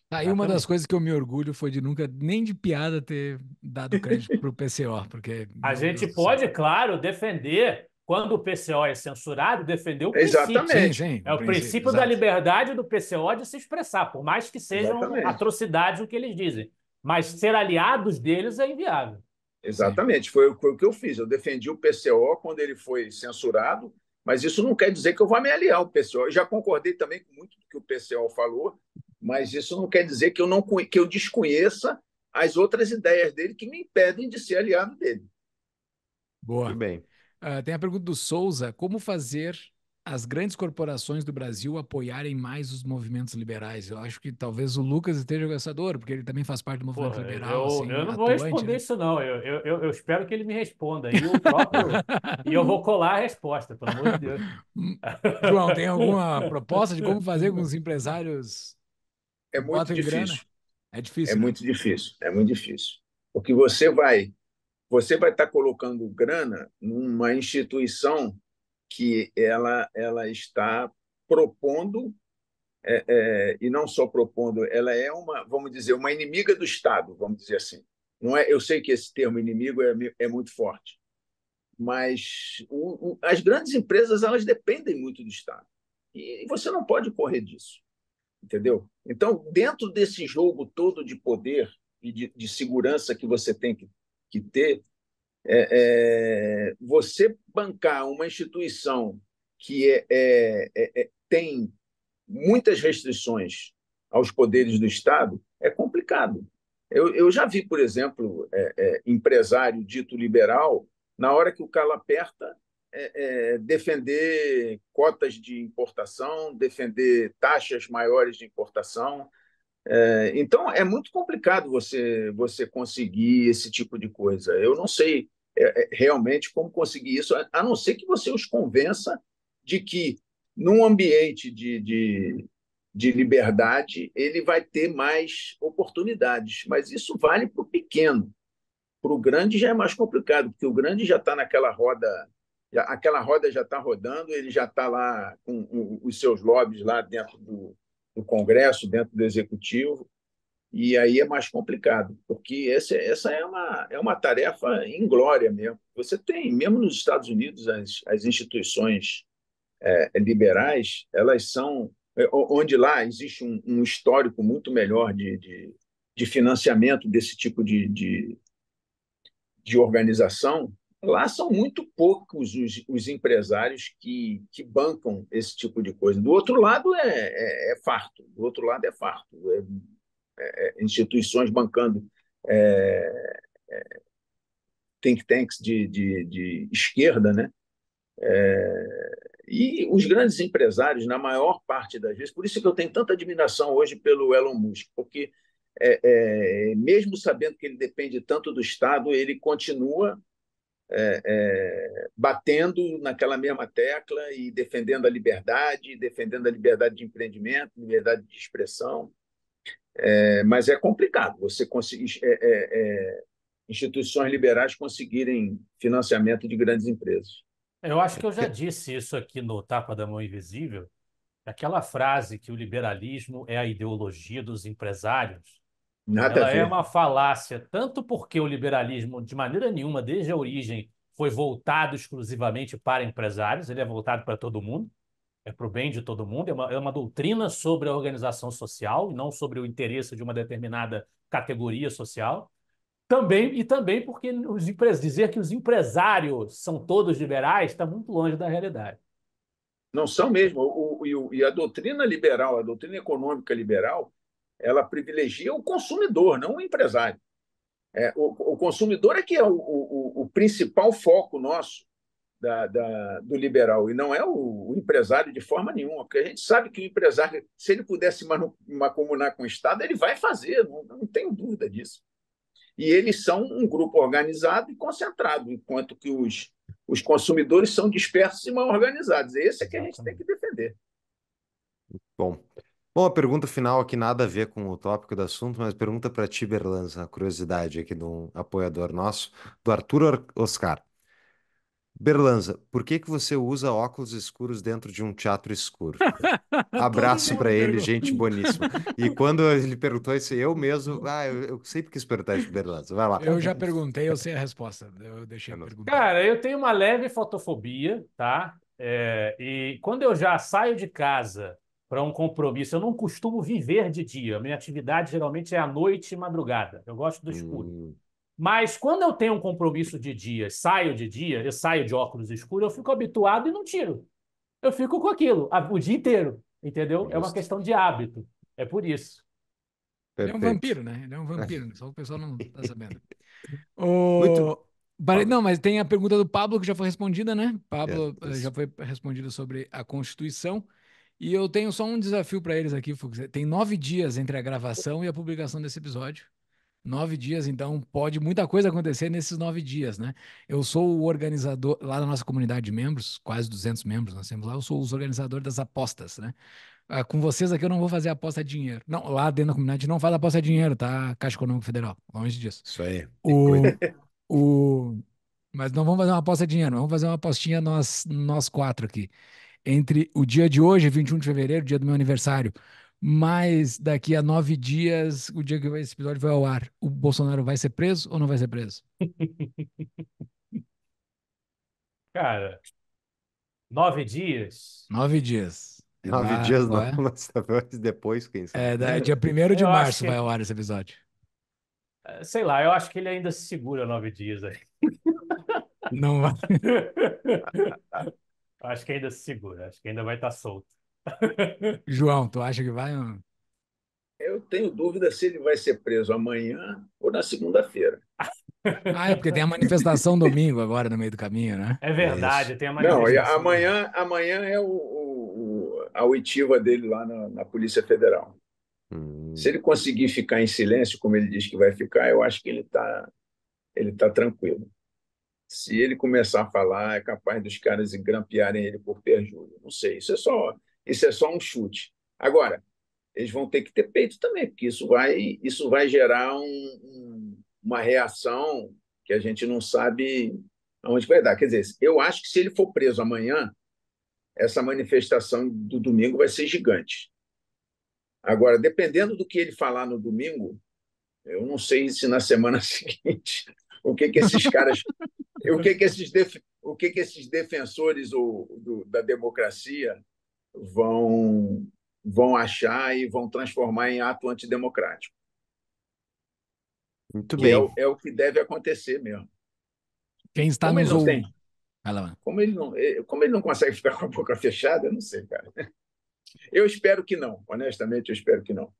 Tá aí uma das coisas que eu me orgulho foi de nunca, nem de piada, ter dado crédito para o PCO, porque... A gente pode, claro, defender quando o PCO é censurado, defender o princípio. Exatamente. Sim, é o princípio, princípio da liberdade do PCO de se expressar, por mais que sejam Exatamente. atrocidades o que eles dizem. Mas ser aliados deles é inviável. Exatamente, foi, o que eu fiz. Eu defendi o PCO quando ele foi censurado, mas isso não quer dizer que eu vá me aliar ao PCO. Eu já concordei também com muito do que o PCO falou, mas isso não quer dizer que eu, não, que eu desconheça as outras ideias dele que me impedem de ser aliado dele. Boa. Muito bem. Uh, tem a pergunta do Souza: como fazer as grandes corporações do Brasil apoiarem mais os movimentos liberais? Eu acho que talvez o Lucas esteja com essa dor, porque ele também faz parte do movimento Pô, liberal. Eu, assim, eu não vou né? responder né? isso, não. Eu, eu, eu, espero que ele me responda. E, próprio, e, eu vou colar a resposta, pelo amor de Deus. João, tem alguma proposta de como fazer com os empresários? É muito difícil. Grana? É difícil. É né? muito difícil. É muito difícil. Porque você vai você vai estar colocando grana numa instituição que ela, ela está propondo, é, é, e não só propondo, ela é uma, vamos dizer, uma inimiga do Estado, vamos dizer assim. Não é, eu sei que esse termo inimigo é, é muito forte, mas o, o, as grandes empresas elas dependem muito do Estado. E você não pode correr disso, entendeu? Então, dentro desse jogo todo de poder e de, de segurança que você tem que que ter, é, é, você bancar uma instituição que é, é, é, é, tem muitas restrições aos poderes do Estado é complicado. Eu, eu já vi, por exemplo, empresário dito liberal, na hora que o cala aperta, é, é, defender cotas de importação, defender taxas maiores de importação, é, então é muito complicado você você conseguir esse tipo de coisa. Eu não sei é, é realmente como conseguir isso, a não ser que você os convença de que num ambiente de, de, de liberdade ele vai ter mais oportunidades. Mas isso vale para o pequeno. Para o grande já é mais complicado, porque o grande já está naquela roda, já, aquela roda já está rodando, ele já está lá com, com os seus lobbies lá dentro do, no Congresso, dentro do Executivo, e aí é mais complicado, porque essa essa é uma, é uma tarefa glória mesmo. Você tem, mesmo nos Estados Unidos, as, as instituições é, liberais, elas são. É, onde lá existe um, um histórico muito melhor de, de, de, financiamento desse tipo de, de, de organização, Lá são muito poucos os, os empresários que, que bancam esse tipo de coisa. Do outro lado é, é, é farto, do outro lado é farto. É, é, é instituições bancando é, think tanks de, de, de esquerda, né? e os grandes empresários, na maior parte das vezes, por isso que eu tenho tanta admiração hoje pelo Elon Musk, porque é, é, mesmo sabendo que ele depende tanto do Estado, ele continua é, é, batendo naquela mesma tecla e defendendo a liberdade, defendendo a liberdade de empreendimento, liberdade de expressão. É, mas é complicado você conseguir é, é, é, instituições liberais conseguirem financiamento de grandes empresas. Eu acho que eu já disse isso aqui no Tapa da Mão Invisível, aquela frase que o liberalismo é a ideologia dos empresários Nada ela é uma falácia, tanto porque o liberalismo, de maneira nenhuma, desde a origem, foi voltado exclusivamente para empresários, ele é voltado para todo mundo, é para o bem de todo mundo, é uma, é uma doutrina sobre a organização social e não sobre o interesse de uma determinada categoria social. Também, e também porque os empres... dizer que os empresários são todos liberais está muito longe da realidade. Não são mesmo. O, o, e a doutrina liberal, a doutrina econômica liberal, ela privilegia o consumidor, não o empresário. É, o, o, consumidor é que é o, o, o principal foco nosso da, da, do liberal, e não é o, empresário de forma nenhuma, porque a gente sabe que o empresário, se ele pudesse macomunar com o Estado, ele vai fazer, não, não tenho dúvida disso. E eles são um grupo organizado e concentrado, enquanto que os, os consumidores são dispersos e mal organizados. Esse é que a gente tem que defender. Bom, Bom, a pergunta final aqui nada a ver com o tópico do assunto, mas pergunta para ti, a curiosidade aqui de um apoiador nosso, do Arthur Oscar. Berlanza, por que que você usa óculos escuros dentro de um teatro escuro? Abraço para ele, gente boníssima. E quando ele perguntou isso, eu mesmo, ah, eu, eu sempre quis perguntar isso, Berlanza. Vai lá. Eu já perguntei, eu sei a resposta. Eu deixei eu pergunta. Cara, eu tenho uma leve fotofobia, tá? É, e quando eu já saio de casa para um compromisso. Eu não costumo viver de dia. Minha atividade geralmente é à noite e madrugada. Eu gosto do escuro. Hum. Mas quando eu tenho um compromisso de dia, saio de dia, eu saio de óculos escuros, eu fico habituado e não tiro. Eu fico com aquilo o dia inteiro, entendeu? É uma questão de hábito. É por isso. Ele é um vampiro, né? Ele é um vampiro, só o pessoal não está sabendo. O... Muito... Não, mas tem a pergunta do Pablo que já foi respondida, né? Pablo é, já foi respondida sobre a Constituição. E eu tenho só um desafio para eles aqui, Fux. Tem nove dias entre a gravação e a publicação desse episódio. Nove dias, então pode muita coisa acontecer nesses nove dias, né? Eu sou o organizador, lá na nossa comunidade de membros, quase 200 membros nós temos lá, eu sou os organizadores das apostas, né? Ah, com vocês aqui eu não vou fazer aposta de dinheiro. Não, lá dentro da comunidade não faz aposta de dinheiro, tá? Caixa Econômica Federal, longe disso. Isso aí. O, o, mas não vamos fazer uma aposta de dinheiro, vamos fazer uma apostinha nós, nós quatro aqui entre o dia de hoje, 21 de fevereiro, dia do meu aniversário, mas daqui a nove dias, o dia que esse episódio vai ao ar, o Bolsonaro vai ser preso ou não vai ser preso? Cara, nove dias? Nove dias. Nove ah, dias não, é? mas tá depois, quem sabe. É, dia 1 de eu março vai ao ar esse episódio. É, sei lá, eu acho que ele ainda se segura nove dias aí. Não vai. Acho que ainda se segura, acho que ainda vai estar tá solto. João, tu acha que vai? Ou... Eu tenho dúvida se ele vai ser preso amanhã ou na segunda-feira. Ah, é porque tem a manifestação domingo agora no meio do caminho, né? É verdade, é tem a manifestação. Não, amanhã, amanhã é o, o, a oitiva dele lá na, na Polícia Federal. Hum. Se ele conseguir ficar em silêncio, como ele diz que vai ficar, eu acho que ele está ele tá tranquilo se ele começar a falar, é capaz dos caras grampearem ele por perjúrio. Não sei, isso é só, isso é só um chute. Agora, eles vão ter que ter peito também, porque isso vai, isso vai gerar um, um, uma reação que a gente não sabe aonde vai dar. Quer dizer, eu acho que se ele for preso amanhã, essa manifestação do domingo vai ser gigante. Agora, dependendo do que ele falar no domingo, eu não sei se na semana seguinte o que, que esses caras o que, que esses o que, que esses defensores o, do, da democracia vão vão achar e vão transformar em ato antidemocrático. Muito que é bem. É o, é, o que deve acontecer mesmo. Quem está como nos ouvindo? Como ele não, eh, como ele não consegue ficar com a boca fechada, eu não sei, cara. Eu espero que não, honestamente, eu espero que não.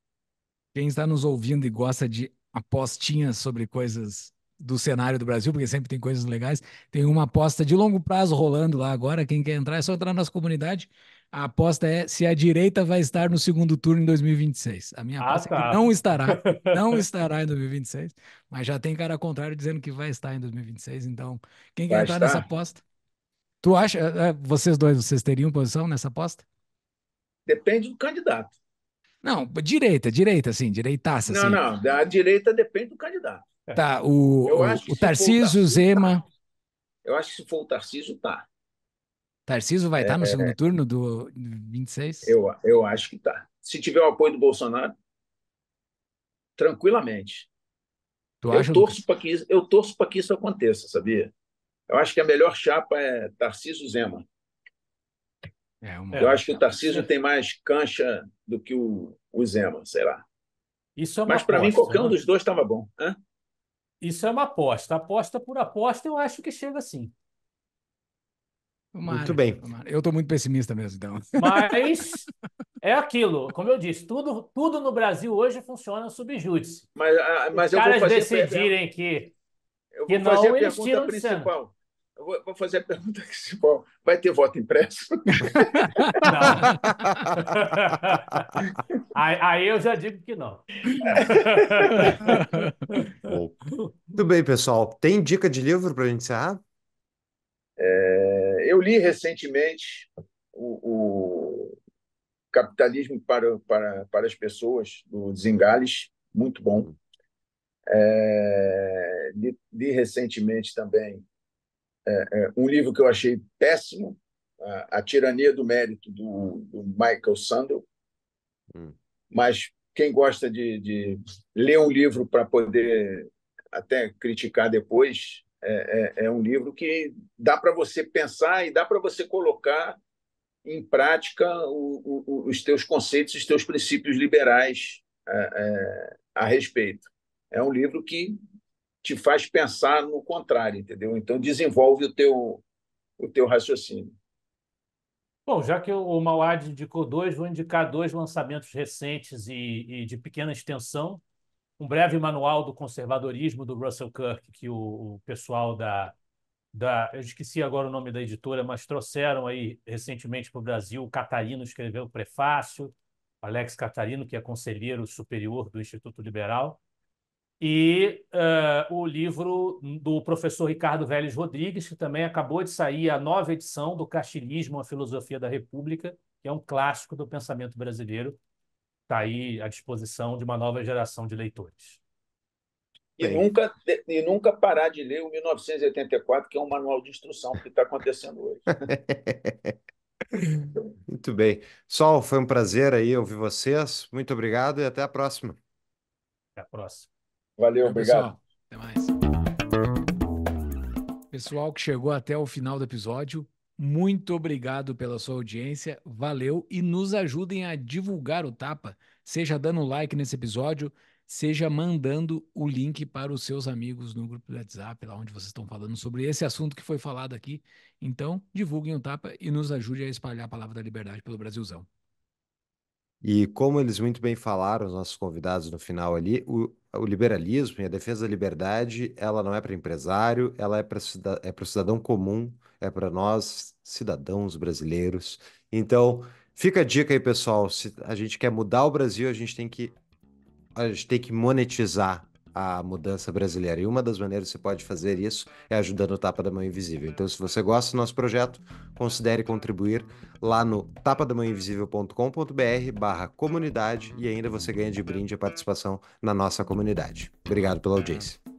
Quem está nos ouvindo e gosta de apostinhas sobre coisas do cenário do Brasil, porque sempre tem coisas legais. Tem uma aposta de longo prazo rolando lá agora. Quem quer entrar é só entrar na nossa comunidade. A aposta é se a direita vai estar no segundo turno em 2026. A minha ah, aposta ah, tá. é que tá. não estará. Não estará em 2026. Mas já tem cara contrário dizendo que vai estar em 2026. Então, quem quer entrar estar. nessa aposta? Tu acha, é, é, vocês dois, vocês teriam posição nessa aposta? Depende do candidato. Não, direita, direita, sim, direitaça. Não, sim. não, a direita depende do candidato. Tá, o, o, o Zema. Tá. Eu acho que se for o Tarcísio, tá. Tarcísio vai estar tá é, no segundo é, turno do 26? Eu, eu acho que tá. Se tiver o apoio do Bolsonaro, tranquilamente. Tu eu, acha, torço para que, eu torço para que isso aconteça, sabia? Eu acho que a melhor chapa é Tarcísio Zema. É, uma... Eu acho que o Tarcísio tem mais cancha do que o, o Zema, sei lá. Isso é Mas para mim, qualquer né? um dos dois estava bom. Hã? Isso é uma aposta. Aposta por aposta, eu acho que chega assim. Tomara, muito bem. Tomara. Eu estou muito pessimista mesmo, então. Mas é aquilo, como eu disse, tudo, tudo no Brasil hoje funciona júdice. Mas, ah, mas Os caras decidirem que, que não, eles tiram de cena. Eu vou, vou fazer a pergunta que se bom, vai ter voto impresso? Não. aí, eu já digo que não. Tudo bem, pessoal. Tem dica de livro para a gente encerrar? É, eu li recentemente o, o Capitalismo para, para, para as Pessoas, do Zingales, muito bom. Hum. É, li, li recentemente também é, é, um livro que eu achei péssimo, a, Tirania do Mérito, do, do Michael Sandel. Hum. Mas quem gosta de, de, ler um livro para poder até criticar depois, é, é, é um livro que dá para você pensar e dá para você colocar em prática o, o, os teus conceitos, os teus princípios liberais é, é, a respeito. É um livro que te faz pensar no contrário, entendeu? Então desenvolve o teu o teu raciocínio. Bom, já que o Mauad indicou dois, vou indicar dois lançamentos recentes e, e, de pequena extensão. Um breve manual do conservadorismo do Russell Kirk, que o, o pessoal da, da. Eu esqueci agora o nome da editora, mas trouxeram aí recentemente para o Brasil. O Catarino escreveu o prefácio, Alex Catarino, que é conselheiro superior do Instituto Liberal e uh, o livro do professor Ricardo Vélez Rodrigues, que também acabou de sair a nova edição do Castilismo, a Filosofia da República, que é um clássico do pensamento brasileiro, está aí à disposição de uma nova geração de leitores. E nunca, e nunca parar de ler o 1984, que é um manual de instrução que está acontecendo hoje. Muito bem. Sol, foi um prazer aí ouvir vocês. Muito obrigado e até a próxima. Até a próxima. Valeu, obrigado. Pessoal, até mais. Pessoal que chegou até o final do episódio, muito obrigado pela sua audiência, valeu e nos ajudem a divulgar o Tapa, seja dando like nesse episódio, seja mandando o link para os seus amigos no grupo do WhatsApp, lá onde vocês estão falando sobre esse assunto que foi falado aqui. Então, divulguem o Tapa e nos ajude a espalhar a palavra da liberdade pelo Brasilzão. E como eles muito bem falaram, os nossos convidados no final ali, o, o liberalismo e a defesa da liberdade, ela não é para empresário, ela é para é o cidadão comum, é para nós, cidadãos brasileiros. Então, fica a dica aí, pessoal. Se a gente quer mudar o Brasil, a gente tem que, a gente tem que monetizar a mudança brasileira. E uma das maneiras que você pode fazer isso é ajudando o Tapa da Mão Invisível. Então, se você gosta do nosso projeto, considere contribuir lá no tapadamãoinvisível.com.br barra comunidade e ainda você ganha de brinde a participação na nossa comunidade. Obrigado pela audiência.